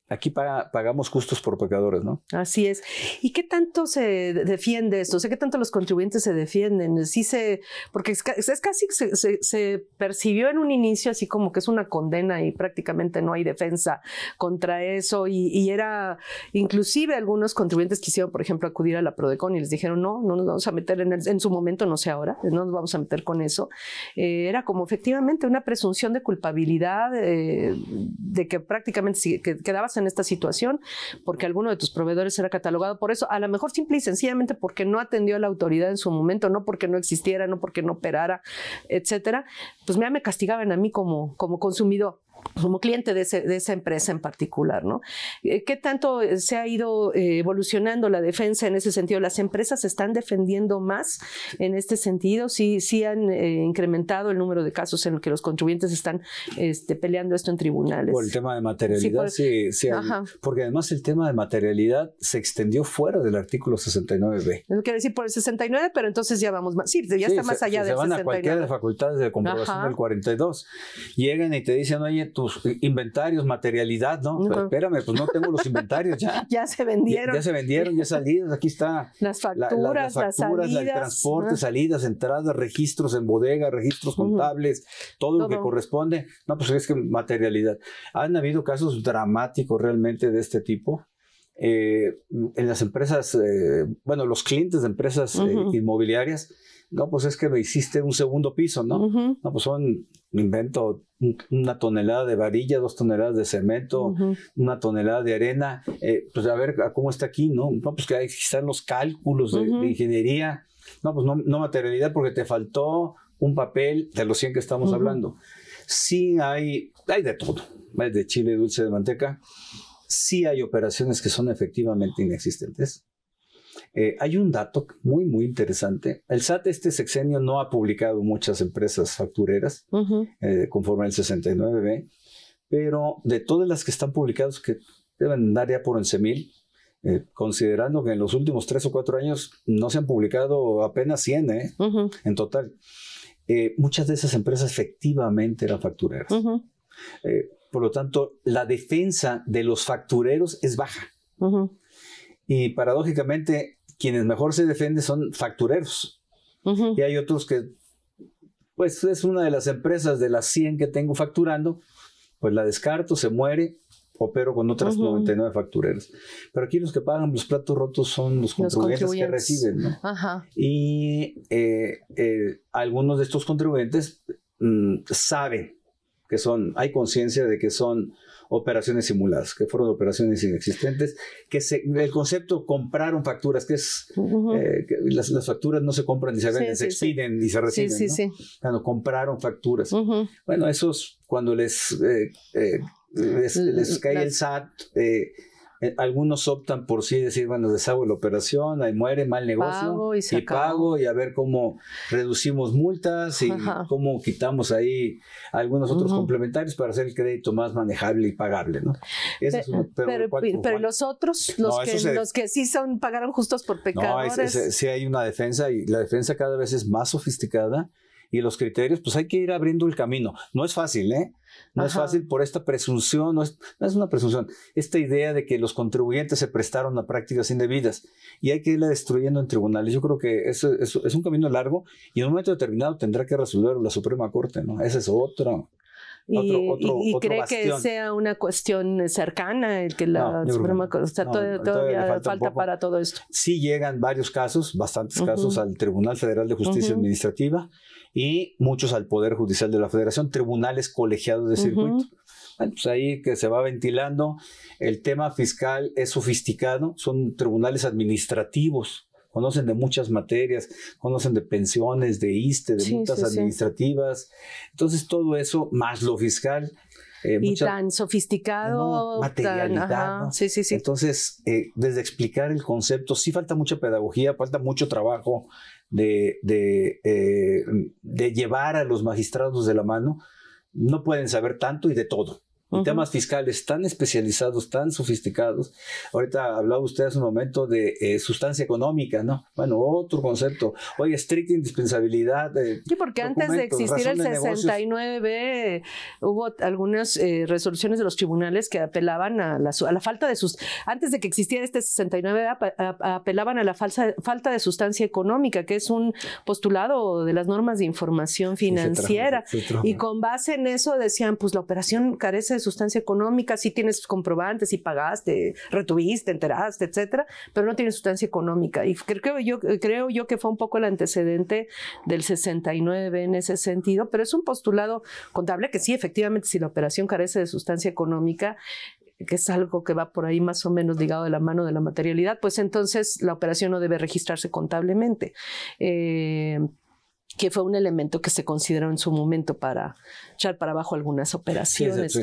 Aquí pagamos justos por pecadores, ¿no? Así es. ¿Y qué tanto se defiende esto? O sea, ¿qué tanto los contribuyentes se defienden? Sí se, porque es, casi, se, se, percibió en un inicio así como que es una condena y prácticamente no hay defensa contra eso. Y, era, inclusive algunos contribuyentes quisieron, por ejemplo, acudir a la Prodecon y les dijeron, no, no nos vamos a meter en, su momento, no sé ahora, no nos vamos a meter con eso. Eh, era como efectivamente una presunción de culpabilidad, eh, de que prácticamente quedabas en esta situación porque alguno de tus proveedores era catalogado por eso, a lo mejor simple y sencillamente porque no atendió a la autoridad en su momento, no porque no existiera, no porque no operara, etcétera, pues ya me castigaban a mí como, como consumidor como cliente de, esa empresa en particular, ¿no? Eh, ¿Qué tanto eh, se ha ido eh, evolucionando la defensa en ese sentido? ¿Las empresas están defendiendo más en este sentido? ¿Sí, sí han incrementado el número de casos en los que los contribuyentes están este, peleando esto en tribunales? Por el tema de materialidad, sí. Porque además el tema de materialidad se extendió fuera del artículo 69b. Quiero decir por el 69, pero entonces ya vamos más. Sí, ya está más allá se, 69. se van a cualquiera de las facultades de comprobación del 42. Llegan y te dicen, oye, tus inventarios, materialidad, ¿no? Pero espérame, pues no tengo los inventarios ya. [laughs] ya se vendieron. Ya, se vendieron, ya salidas, aquí está. Las facturas, las facturas, salidas, el transporte, salidas, entradas, registros en bodega, registros contables, todo, lo que corresponde. No, pues es que materialidad. Han habido casos dramáticos realmente de este tipo. Eh, en las empresas, eh, bueno, los clientes de empresas eh, inmobiliarias no, pues es que me hiciste un segundo piso, ¿no? No, pues son, invento, una tonelada de varilla, dos toneladas de cemento, una tonelada de arena. Eh, pues a ver cómo está aquí, ¿no? No, pues que hay los cálculos de, ingeniería. No, pues no, no, materialidad porque te faltó un papel de los 100 que estamos hablando. Sí hay, hay de todo. Hay de chile dulce de manteca sí hay operaciones que son efectivamente inexistentes. Eh, hay un dato muy, muy interesante. El SAT este sexenio no ha publicado muchas empresas factureras, eh, conforme al 69B, pero de todas las que están publicadas, que deben dar ya por 11.000, eh, considerando que en los últimos tres o cuatro años no se han publicado apenas 100 en total. muchas de esas empresas efectivamente eran factureras. por lo tanto, la defensa de los factureros es baja. Y paradójicamente, quienes mejor se defienden son factureros. Y hay otros que, pues es una de las empresas de las 100 que tengo facturando, pues la descarto, se muere, opero con otras 99 factureros. Pero aquí los que pagan los platos rotos son los contribuyentes, que reciben, ¿no? Y eh, eh, algunos de estos contribuyentes mm, saben que son, hay conciencia de que son operaciones simuladas, que fueron operaciones inexistentes, que se, el concepto compraron facturas, que es eh, las, facturas no se compran ni se venden, se expiden ni se reciben. Sí, sí, sí. compraron facturas. Bueno, esos cuando les, eh, eh, les, cae el SAT eh, algunos optan por sí decir, bueno, deshago la operación, ahí muere, mal negocio, y, pago y a ver cómo reducimos multas y cómo quitamos ahí algunos otros complementarios para hacer el crédito más manejable y pagable, ¿no? pero, los otros, los, que, los que sí son pagaron justos por pecadores. No, sí hay una defensa y la defensa cada vez es más sofisticada y los criterios, pues hay que ir abriendo el camino. No es fácil, ¿eh? No es fácil por esta presunción, no es, no es, una presunción, esta idea de que los contribuyentes se prestaron a prácticas indebidas y hay que irla destruyendo en tribunales. Yo creo que eso, es un camino largo y en un momento determinado tendrá que resolver la Suprema Corte, ¿no? Ese es otro. Y, y, cree que sea una cuestión cercana el que la Suprema Corte, o sea, todavía, falta, para todo esto. Sí llegan varios casos, bastantes casos al Tribunal Federal de Justicia Administrativa y muchos al Poder Judicial de la Federación, tribunales colegiados de circuito. bueno, pues ahí que se va ventilando. El tema fiscal es sofisticado, son tribunales administrativos conocen de muchas materias, conocen de pensiones, de ISTE, de multas administrativas. Entonces, todo eso, más lo fiscal. Eh, y tan sofisticado. materialidad. Sí, sí, sí. Entonces, eh, desde explicar el concepto, sí falta mucha pedagogía, falta mucho trabajo de, eh, de, llevar a los magistrados de la mano, no pueden saber tanto y de todo y temas fiscales tan especializados, tan sofisticados. Ahorita hablaba usted hace un momento de eh, sustancia económica, ¿no? Bueno, otro concepto. Oye, estricta indispensabilidad. sí, porque antes de existir el 69B hubo algunas eh, resoluciones de los tribunales que apelaban a la, a la, falta de sus... Antes de que existiera este 69 b apelaban a la falsa, falta de sustancia económica, que es un postulado de las normas de información financiera. Y con base en eso decían, pues la operación carece de sustancia económica, si tienes comprobantes, y pagaste, retuviste, enteraste, etcétera, pero no tiene sustancia económica. Y creo yo, creo yo que fue un poco el antecedente del 69 en ese sentido, pero es un postulado contable que sí, efectivamente, si la operación carece de sustancia económica, que es algo que va por ahí más o menos ligado de la mano de la materialidad, pues entonces la operación no debe registrarse contablemente. Eh, que fue un elemento que se consideró en su momento para echar para abajo algunas operaciones.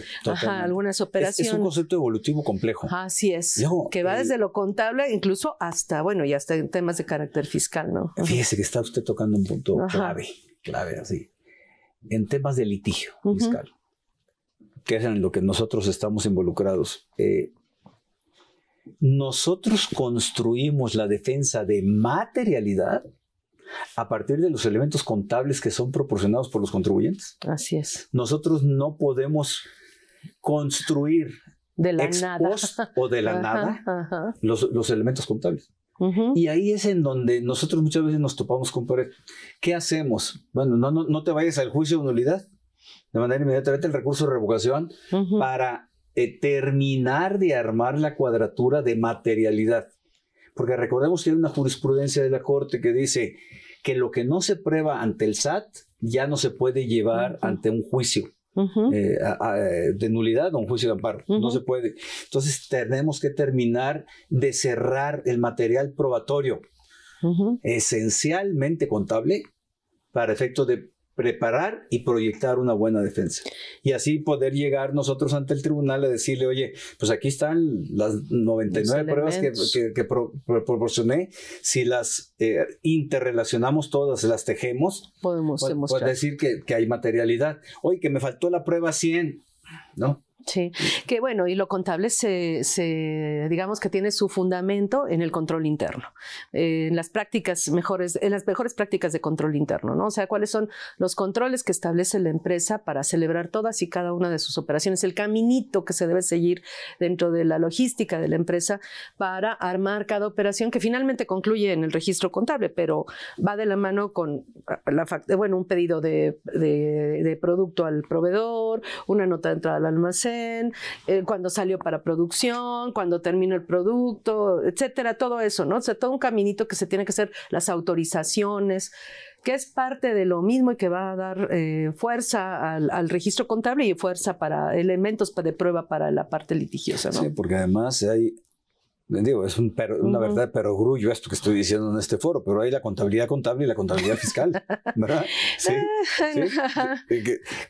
algunas operaciones. Es, un concepto evolutivo complejo. Así es, que va eh, desde lo contable incluso hasta, bueno, ya hasta en temas de carácter fiscal, ¿no? Fíjese que está usted tocando un punto clave, clave así, en temas de litigio fiscal, que es en lo que nosotros estamos involucrados. Eh, nosotros construimos la defensa de materialidad a partir de los elementos contables que son proporcionados por los contribuyentes. Así es. Nosotros no podemos construir de la nada. o de la nada Los, elementos contables. Y ahí es en donde nosotros muchas veces nos topamos con ¿Qué hacemos? Bueno, no, no, te vayas al juicio de nulidad. De manera inmediatamente el recurso de revocación para eh, terminar de armar la cuadratura de materialidad. Porque recordemos que hay una jurisprudencia de la Corte que dice que lo que no se prueba ante el SAT ya no se puede llevar ante un juicio. Eh, de nulidad o un juicio de amparo. No se puede. Entonces tenemos que terminar de cerrar el material probatorio esencialmente contable para efectos de preparar y proyectar una buena defensa. Y así poder llegar nosotros ante el tribunal a decirle, oye, pues aquí están las 99 pruebas que, proporcioné, si las eh, interrelacionamos todas, las tejemos, podemos pues, pues decir que, que hay materialidad. Oye, que me faltó la prueba 100, ¿no? Sí, que bueno, y lo contable se, digamos que tiene su fundamento en el control interno, eh, en las prácticas mejores, en las mejores prácticas de control interno, ¿no? O sea, cuáles son los controles que establece la empresa para celebrar todas y cada una de sus operaciones, el caminito que se debe seguir dentro de la logística de la empresa para armar cada operación que finalmente concluye en el registro contable, pero va de la mano con la, bueno, un pedido de, de producto al proveedor, una nota de entrada al almacén eh, cuando salió para producción, cuando terminó el producto, etcétera, todo eso, ¿no? O sea, todo un caminito que se tiene que hacer, las autorizaciones, que es parte de lo mismo y que va a dar eh, fuerza al, al, registro contable y fuerza para elementos de prueba para la parte litigiosa, ¿no? Sí, porque además hay digo, es una verdad perogrullo esto que estoy diciendo en este foro, pero hay la contabilidad contable y la contabilidad fiscal, [laughs] ¿verdad? Sí,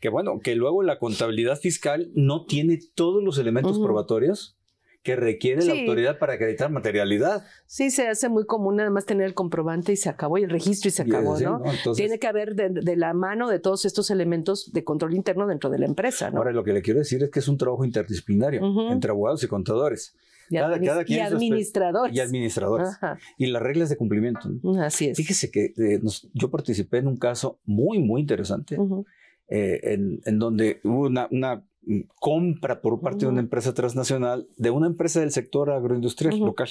Que, bueno, que luego la contabilidad fiscal no tiene todos los elementos probatorios que requiere la autoridad para acreditar materialidad. Sí, se hace muy común además tener el comprobante y se acabó, y el registro y se acabó, ¿no? Tiene que haber de, la mano de todos estos elementos de control interno dentro de la empresa, ¿no? Ahora, lo que le quiero decir es que es un trabajo interdisciplinario entre abogados y contadores. Y, cada, y administradores. Y administradores. Y las reglas de cumplimiento. Mm, así es. Fíjese que eh, yo participé en un caso muy, muy interesante, eh, en, donde hubo una, una compra por parte de una mm. empresa transnacional de una empresa del sector agroindustrial local.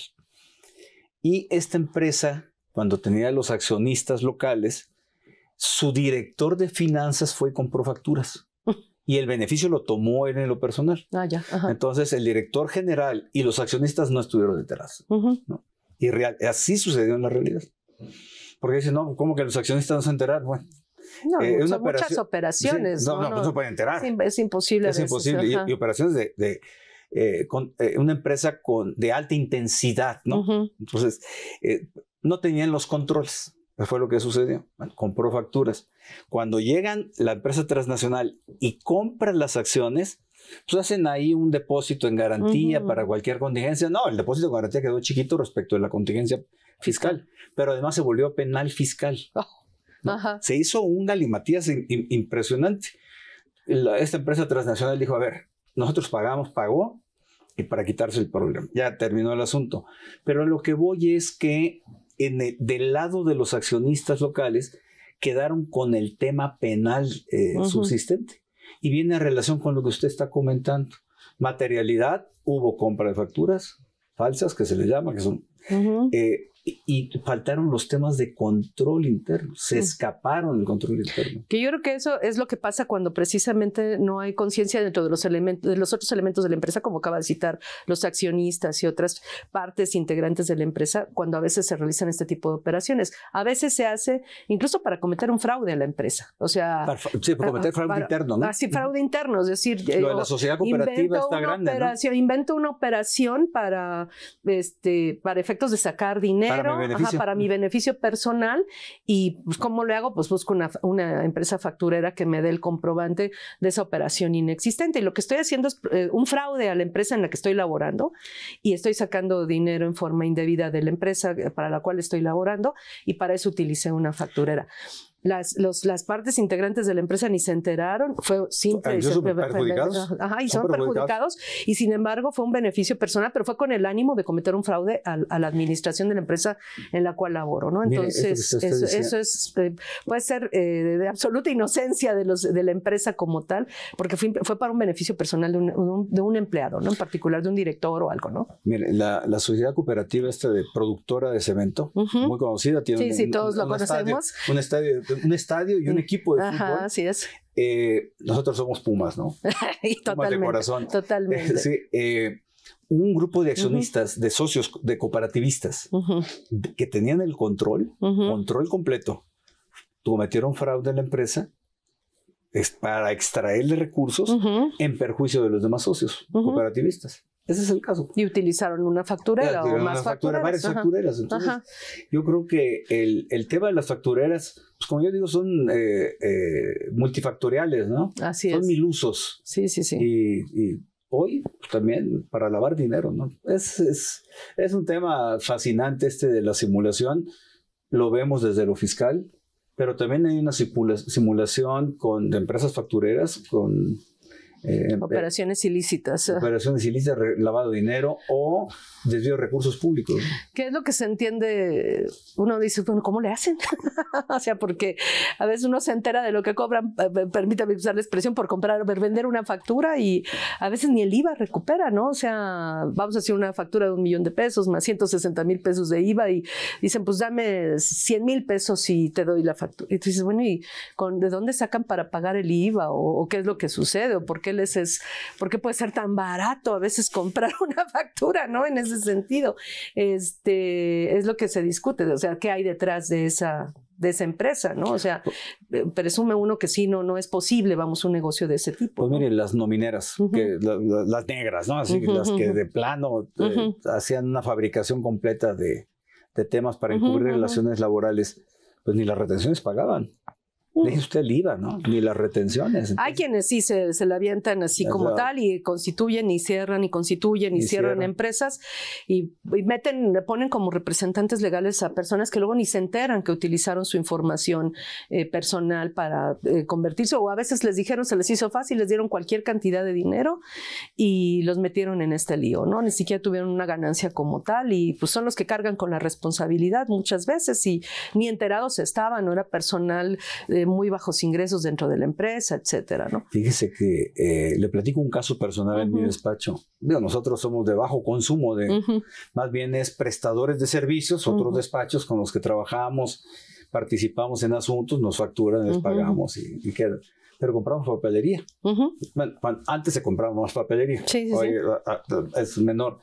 Y esta empresa, cuando tenía los accionistas locales, su director de finanzas fue y compró facturas y el beneficio lo tomó él en lo personal. Ah, ya. Entonces el director general y los accionistas no estuvieron enterados. Y así sucedió en la realidad. Porque dicen, no, ¿cómo que los accionistas no se enteraron? Bueno, eh, son muchas operaciones. no, no, no, se pueden enterar. Es, imposible. Es imposible. y, operaciones de, eh, con, eh, una empresa con, de alta intensidad, ¿no? Entonces, no tenían los controles fue lo que sucedió. compró facturas. Cuando llegan la empresa transnacional y compran las acciones, pues hacen ahí un depósito en garantía para cualquier contingencia. No, el depósito en garantía quedó chiquito respecto de la contingencia fiscal, pero además se volvió penal fiscal. Oh, se hizo un galimatías impresionante. esta empresa transnacional dijo, a ver, nosotros pagamos, pagó, y para quitarse el problema. Ya terminó el asunto. Pero lo que voy es que en del lado de los accionistas locales quedaron con el tema penal eh, subsistente. Y viene en relación con lo que usted está comentando. Materialidad, hubo compra de facturas falsas, que se le llama, que son y faltaron los temas de control interno, se mm. escaparon del control interno. Que yo creo que eso es lo que pasa cuando precisamente no hay conciencia dentro de los elementos, de los otros elementos de la empresa, como acaba de citar los accionistas y otras partes integrantes de la empresa, cuando a veces se realizan este tipo de operaciones. A veces se hace incluso para cometer un fraude a la empresa, o sea, sí, para ah, cometer ah, fraude interno, ¿no? Así ah, fraude interno, es decir, lo de la sociedad cooperativa está grande, Invento una operación para, este, para efectos de sacar dinero para mi beneficio, personal y pues cómo lo hago, pues busco una, empresa facturera que me dé el comprobante de esa operación inexistente y lo que estoy haciendo es eh, un fraude a la empresa en la que estoy laborando y estoy sacando dinero en forma indebida de la empresa eh, para la cual estoy laborando y para eso utilicé una facturera las, las partes integrantes de la empresa ni se enteraron, fue simple. Ah, y, Ajá, y son, perjudicados. Y sin embargo fue un beneficio personal, pero fue con el ánimo de cometer un fraude a, la administración de la empresa en la cual laboro, ¿no? Entonces, eso, es, eh, puede ser eh, de, absoluta inocencia de, los, de la empresa como tal, porque fue, para un beneficio personal de un, de un, empleado, ¿no? En particular de un director o algo, ¿no? Mire, la, sociedad cooperativa esta de productora de cemento, muy conocida, tiene sí, sí, todos lo conocemos. un estadio un estadio y un mm. equipo de Ajá, fútbol. Así es. Eh, nosotros somos Pumas, ¿no? [laughs] totalmente, [laughs] eh, un grupo de accionistas, de socios, de cooperativistas, que tenían el control, control completo, cometieron fraude en la empresa para extraerle recursos en perjuicio de los demás socios cooperativistas. Ese es el caso. Y utilizaron una facturera o más factureras. Varias factureras. yo creo que el, tema de las factureras, pues como yo digo, son eh, eh, multifactoriales, ¿no? Así es. Son usos. Sí, sí, sí. Y, hoy pues, también para lavar dinero, ¿no? Es, es, un tema fascinante este de la simulación. Lo vemos desde lo fiscal, pero también hay una simulación con de empresas factureras, con eh, operaciones ilícitas. Operaciones ilícitas, lavado de dinero o desvío de recursos públicos. ¿Qué es lo que se entiende? Uno dice, bueno, ¿cómo le hacen? [laughs] o sea, porque a veces uno se entera de lo que cobran, eh, eh, permítame usar la expresión, por comprar, o vender una factura y a veces ni el IVA recupera, ¿no? O sea, vamos a hacer una factura de un millón de pesos más 160 mil pesos de IVA y dicen, pues dame 100 mil pesos y te doy la factura. Y tú dices, bueno, ¿y con, de dónde sacan para pagar el IVA? o qué es lo que sucede? ¿O por qué es, por qué puede ser tan barato a veces comprar [laughs] una factura, ¿no? En ese sentido, este, es lo que se discute, o sea, qué hay detrás de esa de esa empresa, ¿no? O sea, eh, presume uno que sí, no, no es posible, vamos, un negocio de ese tipo. Pues miren, las nomineras, que, las negras, ¿no? Así, las que de plano eh, hacían una fabricación completa de, de temas para encubrir relaciones laborales, pues ni las retenciones pagaban. Deje usted el IVA, ¿no? Ni las retenciones. Hay quienes sí se, se la avientan así como tal y constituyen y cierran y constituyen y, cierran, empresas y, meten, ponen como representantes legales a personas que luego ni se enteran que utilizaron su información eh, personal para eh, convertirse o a veces les dijeron, se les hizo fácil, les dieron cualquier cantidad de dinero y los metieron en este lío, ¿no? Ni siquiera tuvieron una ganancia como tal y pues son los que cargan con la responsabilidad muchas veces y ni enterados estaban, no era personal. Eh, muy bajos ingresos dentro de la empresa, etcétera, ¿no? Fíjese que eh, le platico un caso personal en mi despacho. nosotros somos de bajo consumo, de, más bien es prestadores de servicios, otros despachos con los que trabajamos, participamos en asuntos, nos facturan, les pagamos y, y pero compramos papelería. bueno, antes se compraba más papelería, Hoy es menor.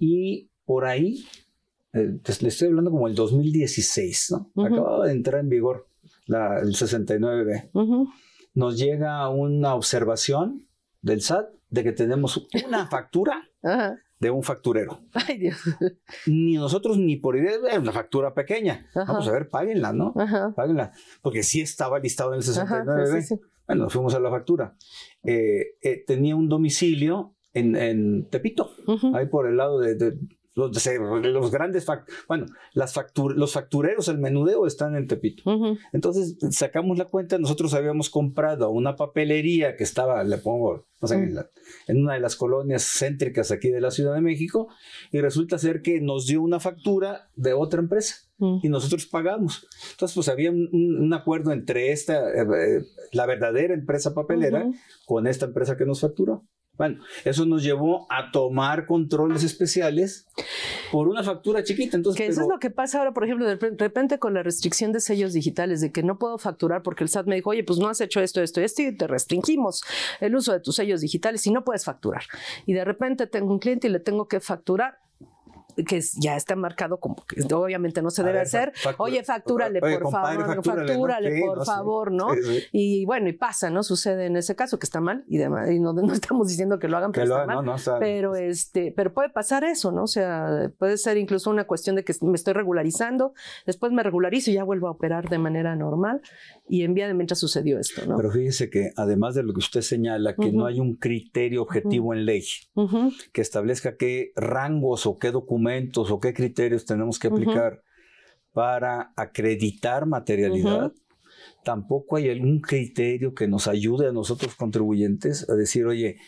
Y por ahí, eh, le estoy hablando como el 2016, ¿no? Acababa de entrar en vigor el 69B, nos llega una observación del SAT de que tenemos una [laughs] factura de un facturero. Ay, Dios. Ni nosotros ni por idea, una factura pequeña. Vamos a ver, páguenla, ¿no? Páguenla. Porque sí estaba listado en el 69. b Bueno, fuimos a la factura. Eh, eh, tenía un domicilio en, Tepito, ahí por el lado de los, grandes, bueno, las los factureros, el menudeo están en Tepito. Entonces sacamos la cuenta, nosotros habíamos comprado una papelería que estaba, le pongo, en, una de las colonias céntricas aquí de la Ciudad de México, y resulta ser que nos dio una factura de otra empresa y nosotros pagamos. Entonces, pues había un, acuerdo entre esta, eh, eh, la verdadera empresa papelera con esta empresa que nos facturó. Bueno, eso nos llevó a tomar controles especiales por una factura chiquita. Entonces, que eso es lo que pasa ahora, por ejemplo, de repente con la restricción de sellos digitales, de que no puedo facturar porque el SAT me dijo, oye, pues no has hecho esto, esto, y esto, y te restringimos el uso de tus sellos digitales y no puedes facturar. Y de repente tengo un cliente y le tengo que facturar que ya está marcado como que obviamente no se debe hacer. oye, factúrale, por favor, factúrale, por favor, ¿no? Y bueno, y pasa, ¿no? Sucede en ese caso que está mal y demás, y no, no estamos diciendo que lo hagan, pero pero este, pero puede pasar eso, ¿no? O sea, puede ser incluso una cuestión de que me estoy regularizando, después me regularizo y ya vuelvo a operar de manera normal y en vía de mientras sucedió esto, ¿no? Pero fíjese que además de lo que usted señala, que no hay un criterio objetivo en ley que establezca qué rangos o qué documentos o qué criterios tenemos que aplicar para acreditar materialidad. Tampoco hay algún criterio que nos ayude a nosotros contribuyentes a decir, oye,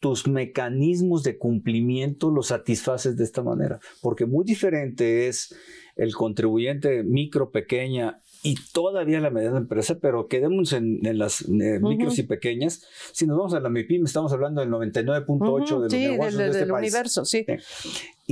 tus mecanismos de cumplimiento los satisfaces de esta manera. Porque muy diferente es el contribuyente micro, pequeña y todavía la de empresa, pero quedémonos en, las micros y pequeñas. Si nos vamos a la MIPIM, estamos hablando del 99.8 uh -huh, sí, del, este del país. universo. Sí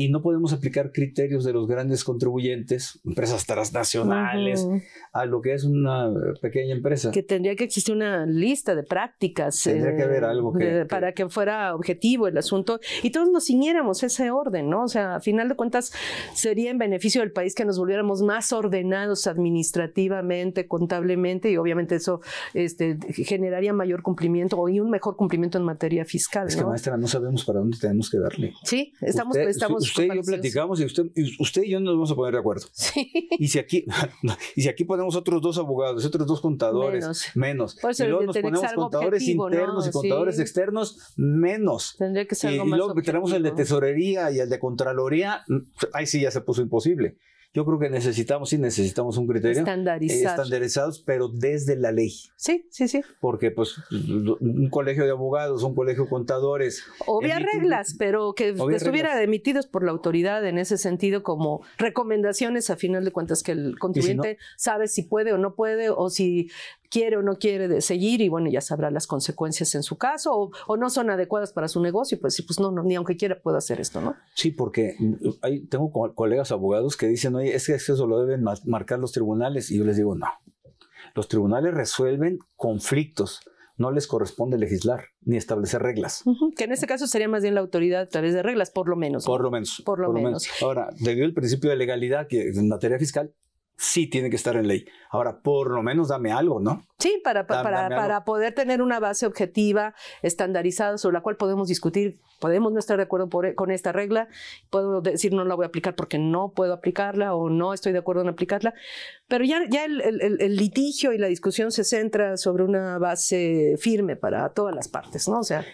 y no podemos aplicar criterios de los grandes contribuyentes, empresas transnacionales, a lo que es una pequeña empresa. Que tendría que existir una lista de prácticas. Tendría que haber eh, algo que, Para que fuera objetivo el asunto y todos nos ciñéramos ese orden, ¿no? O sea, a final de cuentas sería en beneficio del país que nos volviéramos más ordenados administrativamente, contablemente y obviamente eso este, generaría mayor cumplimiento y un mejor cumplimiento en materia fiscal. Es que maestra, no sabemos para dónde tenemos que darle. Sí, estamos usted y yo platicamos y usted, usted y yo nos vamos a poner de acuerdo. [laughs] Y si aquí, [laughs] y si aquí ponemos otros dos abogados, otros dos contadores, menos. y luego nos ponemos contadores internos y contadores externos, menos. Tendría que ser algo más y luego tenemos el de tesorería y el de contraloría, mm, ahí sí ya se puso imposible. Yo creo que necesitamos, sí, necesitamos un criterio. Eh, estandarizados, pero desde la ley. Sí, sí, sí. Porque, pues, un colegio de abogados, un colegio de contadores. Obvias reglas, pero que estuviera emitidos por la autoridad en ese sentido como recomendaciones a final de cuentas que el contribuyente sabe si puede o no puede o si quiere o no quiere seguir y bueno, ya sabrá las consecuencias en su caso o, no son adecuadas para su negocio pues sí, pues no, ni aunque quiera puedo hacer esto, ¿no? Sí, porque mm, hay, tengo colegas abogados que dicen, oye, es que eso lo deben marcar los tribunales y yo les digo, no, los tribunales resuelven conflictos. No les corresponde legislar ni establecer reglas. Que en este caso sería más bien la autoridad a través de reglas, por lo menos. Por lo menos. Por lo, menos. Ahora, debido al principio de legalidad que en materia fiscal sí tiene que estar en ley. Ahora, por lo menos dame algo, ¿no? Sí, para, para, poder tener una base objetiva, estandarizada, sobre la cual podemos discutir. Podemos no estar de acuerdo e, con esta regla, puedo decir no la voy a aplicar porque no puedo aplicarla o no estoy de acuerdo en aplicarla, pero ya, ya el, el litigio y la discusión se centra sobre una base firme para todas las partes, ¿no? O sea,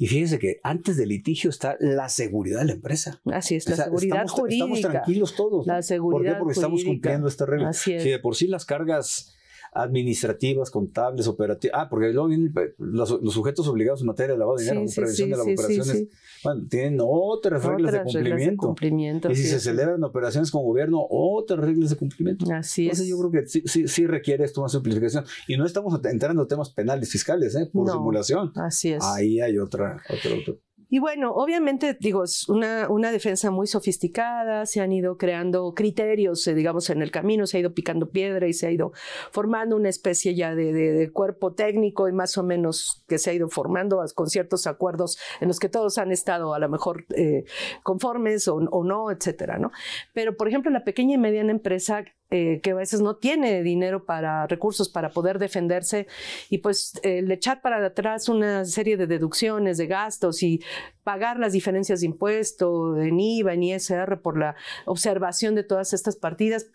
y fíjense que antes del litigio está la seguridad de la empresa. Así es, la seguridad jurídica. Estamos tranquilos todos. La seguridad ¿Por qué? Porque estamos cumpliendo esta regla. Así es. Si de por sí las cargas administrativas, contables, operativas. Ah, porque luego vienen eh, los, los, sujetos obligados en materia de lavado de dinero, prevención de las operaciones. Bueno, tienen otras, reglas de cumplimiento. y si se celebran operaciones con gobierno, otras reglas de cumplimiento. Así Entonces, yo creo que sí, sí, requiere esto una simplificación. Y no estamos entrando a temas penales fiscales, ¿eh? Por simulación. Así es. Ahí hay otra, otra, otra. Y bueno, obviamente, digo, es una, una defensa muy sofisticada, se han ido creando criterios, eh, digamos, en el camino, se ha ido picando piedra y se ha ido formando una especie ya de, de, cuerpo técnico y más o menos que se ha ido formando con ciertos acuerdos en los que todos han estado a lo mejor eh, conformes o, o no, etcétera, ¿no? Pero, por ejemplo, la pequeña y mediana empresa eh, que a veces no tiene dinero para recursos para poder defenderse y pues le echar para atrás una serie de deducciones de gastos y pagar las diferencias de impuesto en IVA, en ISR por la observación de todas estas partidas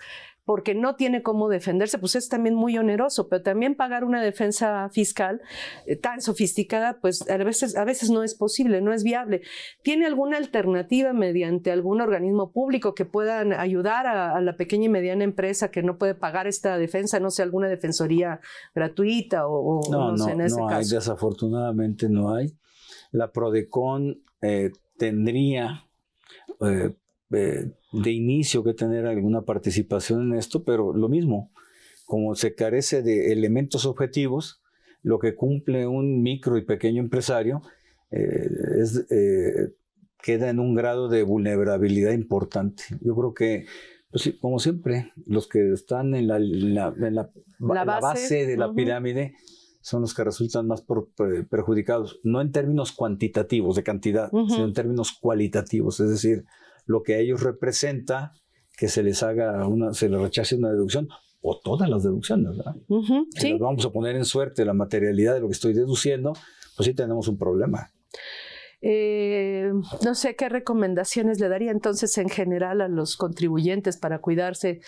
porque no tiene cómo defenderse, pues es también muy oneroso, pero también pagar una defensa fiscal eh, tan sofisticada, pues a veces, a veces no es posible, no es viable. ¿Tiene alguna alternativa mediante algún organismo público que puedan ayudar a, la pequeña y mediana empresa que no puede pagar esta defensa, no sé, alguna defensoría gratuita o, no, en no, no Hay, desafortunadamente no hay. La Prodecon eh, tendría eh, eh, de inicio que tener alguna participación en esto, pero lo mismo, como se carece de elementos objetivos, lo que cumple un micro y pequeño empresario eh, eh, queda en un grado de vulnerabilidad importante. Yo creo que, pues como siempre, los que están en la, base. de la pirámide son los que resultan más perjudicados, no en términos cuantitativos de cantidad, sino en términos cualitativos, es decir, lo que a ellos representa que se les haga una, se les rechace una deducción o todas las deducciones, ¿verdad? si nos vamos a poner en suerte la materialidad de lo que estoy deduciendo, pues sí tenemos un problema. Eh, no sé qué recomendaciones le daría entonces en general a los contribuyentes para cuidarse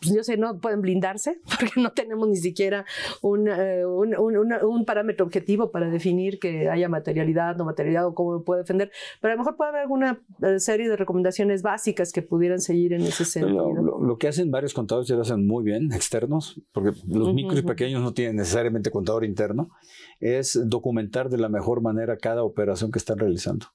pues yo sé, no pueden blindarse [laughs] porque no tenemos ni siquiera eh, un, parámetro objetivo para definir que haya materialidad, no materialidad o cómo puede defender. Pero a lo mejor puede haber alguna eh, serie de recomendaciones básicas que pudieran seguir en ese sentido. Lo, que hacen varios contadores ya lo hacen muy bien, externos, porque los micro micros y pequeños no tienen necesariamente contador interno, es documentar de la mejor manera cada operación que están realizando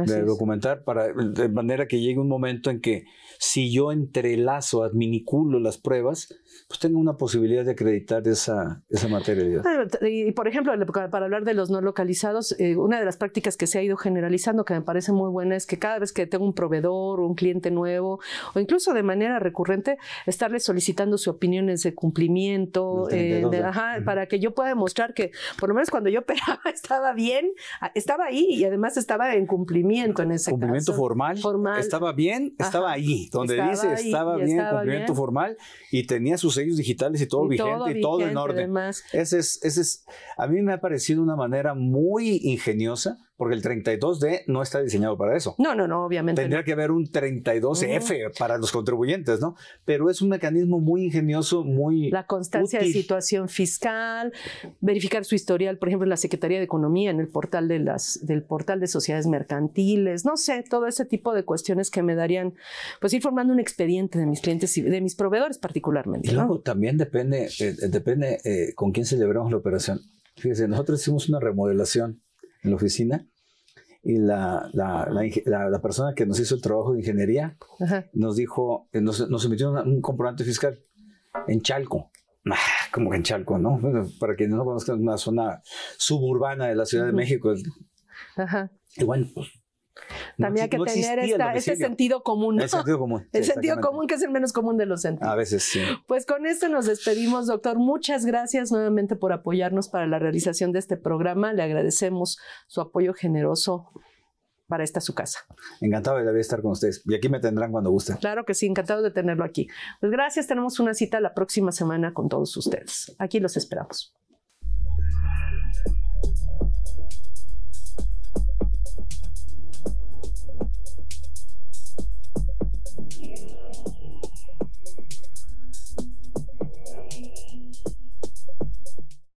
de documentar para de manera que llegue un momento en que si yo entrelazo, adminiculo las pruebas, pues tengo una posibilidad de acreditar esa, esa Y por ejemplo, para hablar de los no localizados, eh, una de las prácticas que se ha ido generalizando que me parece muy buena es que cada vez que tengo un proveedor o un cliente nuevo o incluso de manera recurrente, estarle solicitando opinión opiniones de cumplimiento, eh, para que yo pueda demostrar que por lo menos cuando yo operaba [laughs] estaba bien, estaba ahí y además estaba en cumplimiento cumplimiento ese cumplimiento Formal, Estaba bien, estaba ahí, donde dice estaba bien, cumplimiento formal y tenía sus sellos digitales y todo, vigente, y todo en orden. Ese es, ese es, a mí me ha parecido una manera muy ingeniosa porque el 32D no está diseñado para eso. No, no, no, obviamente. Tendría que haber un 32F para los contribuyentes, ¿no? Pero es un mecanismo muy ingenioso, muy... La constancia de situación fiscal, verificar su historial, por ejemplo, en la Secretaría de Economía, en el portal de las, del portal de sociedades mercantiles, no sé, todo ese tipo de cuestiones que me darían, pues ir formando un expediente de mis clientes y de mis proveedores particularmente. Y luego también depende, eh, depende eh, con quién celebramos la operación. Fíjense, nosotros hicimos una remodelación en la oficina y la, la, persona que nos hizo el trabajo de ingeniería nos dijo, eh, nos, nos emitió un comprobante fiscal en Chalco. Ah, como que en Chalco, ¿no? para quienes no conozcan, una zona suburbana de la Ciudad de México. Y bueno, pues, también hay que tener ese sentido común. El sentido común. el sentido común que es el menos común de los sentidos. A veces sí. Pues con esto nos despedimos, doctor. Muchas gracias nuevamente por apoyarnos para la realización de este programa. Le agradecemos su apoyo generoso para esta su casa. Encantado de estar con ustedes. Y aquí me tendrán cuando guste Claro que sí, encantado de tenerlo aquí. Pues gracias, tenemos una cita la próxima semana con todos ustedes. Aquí los esperamos.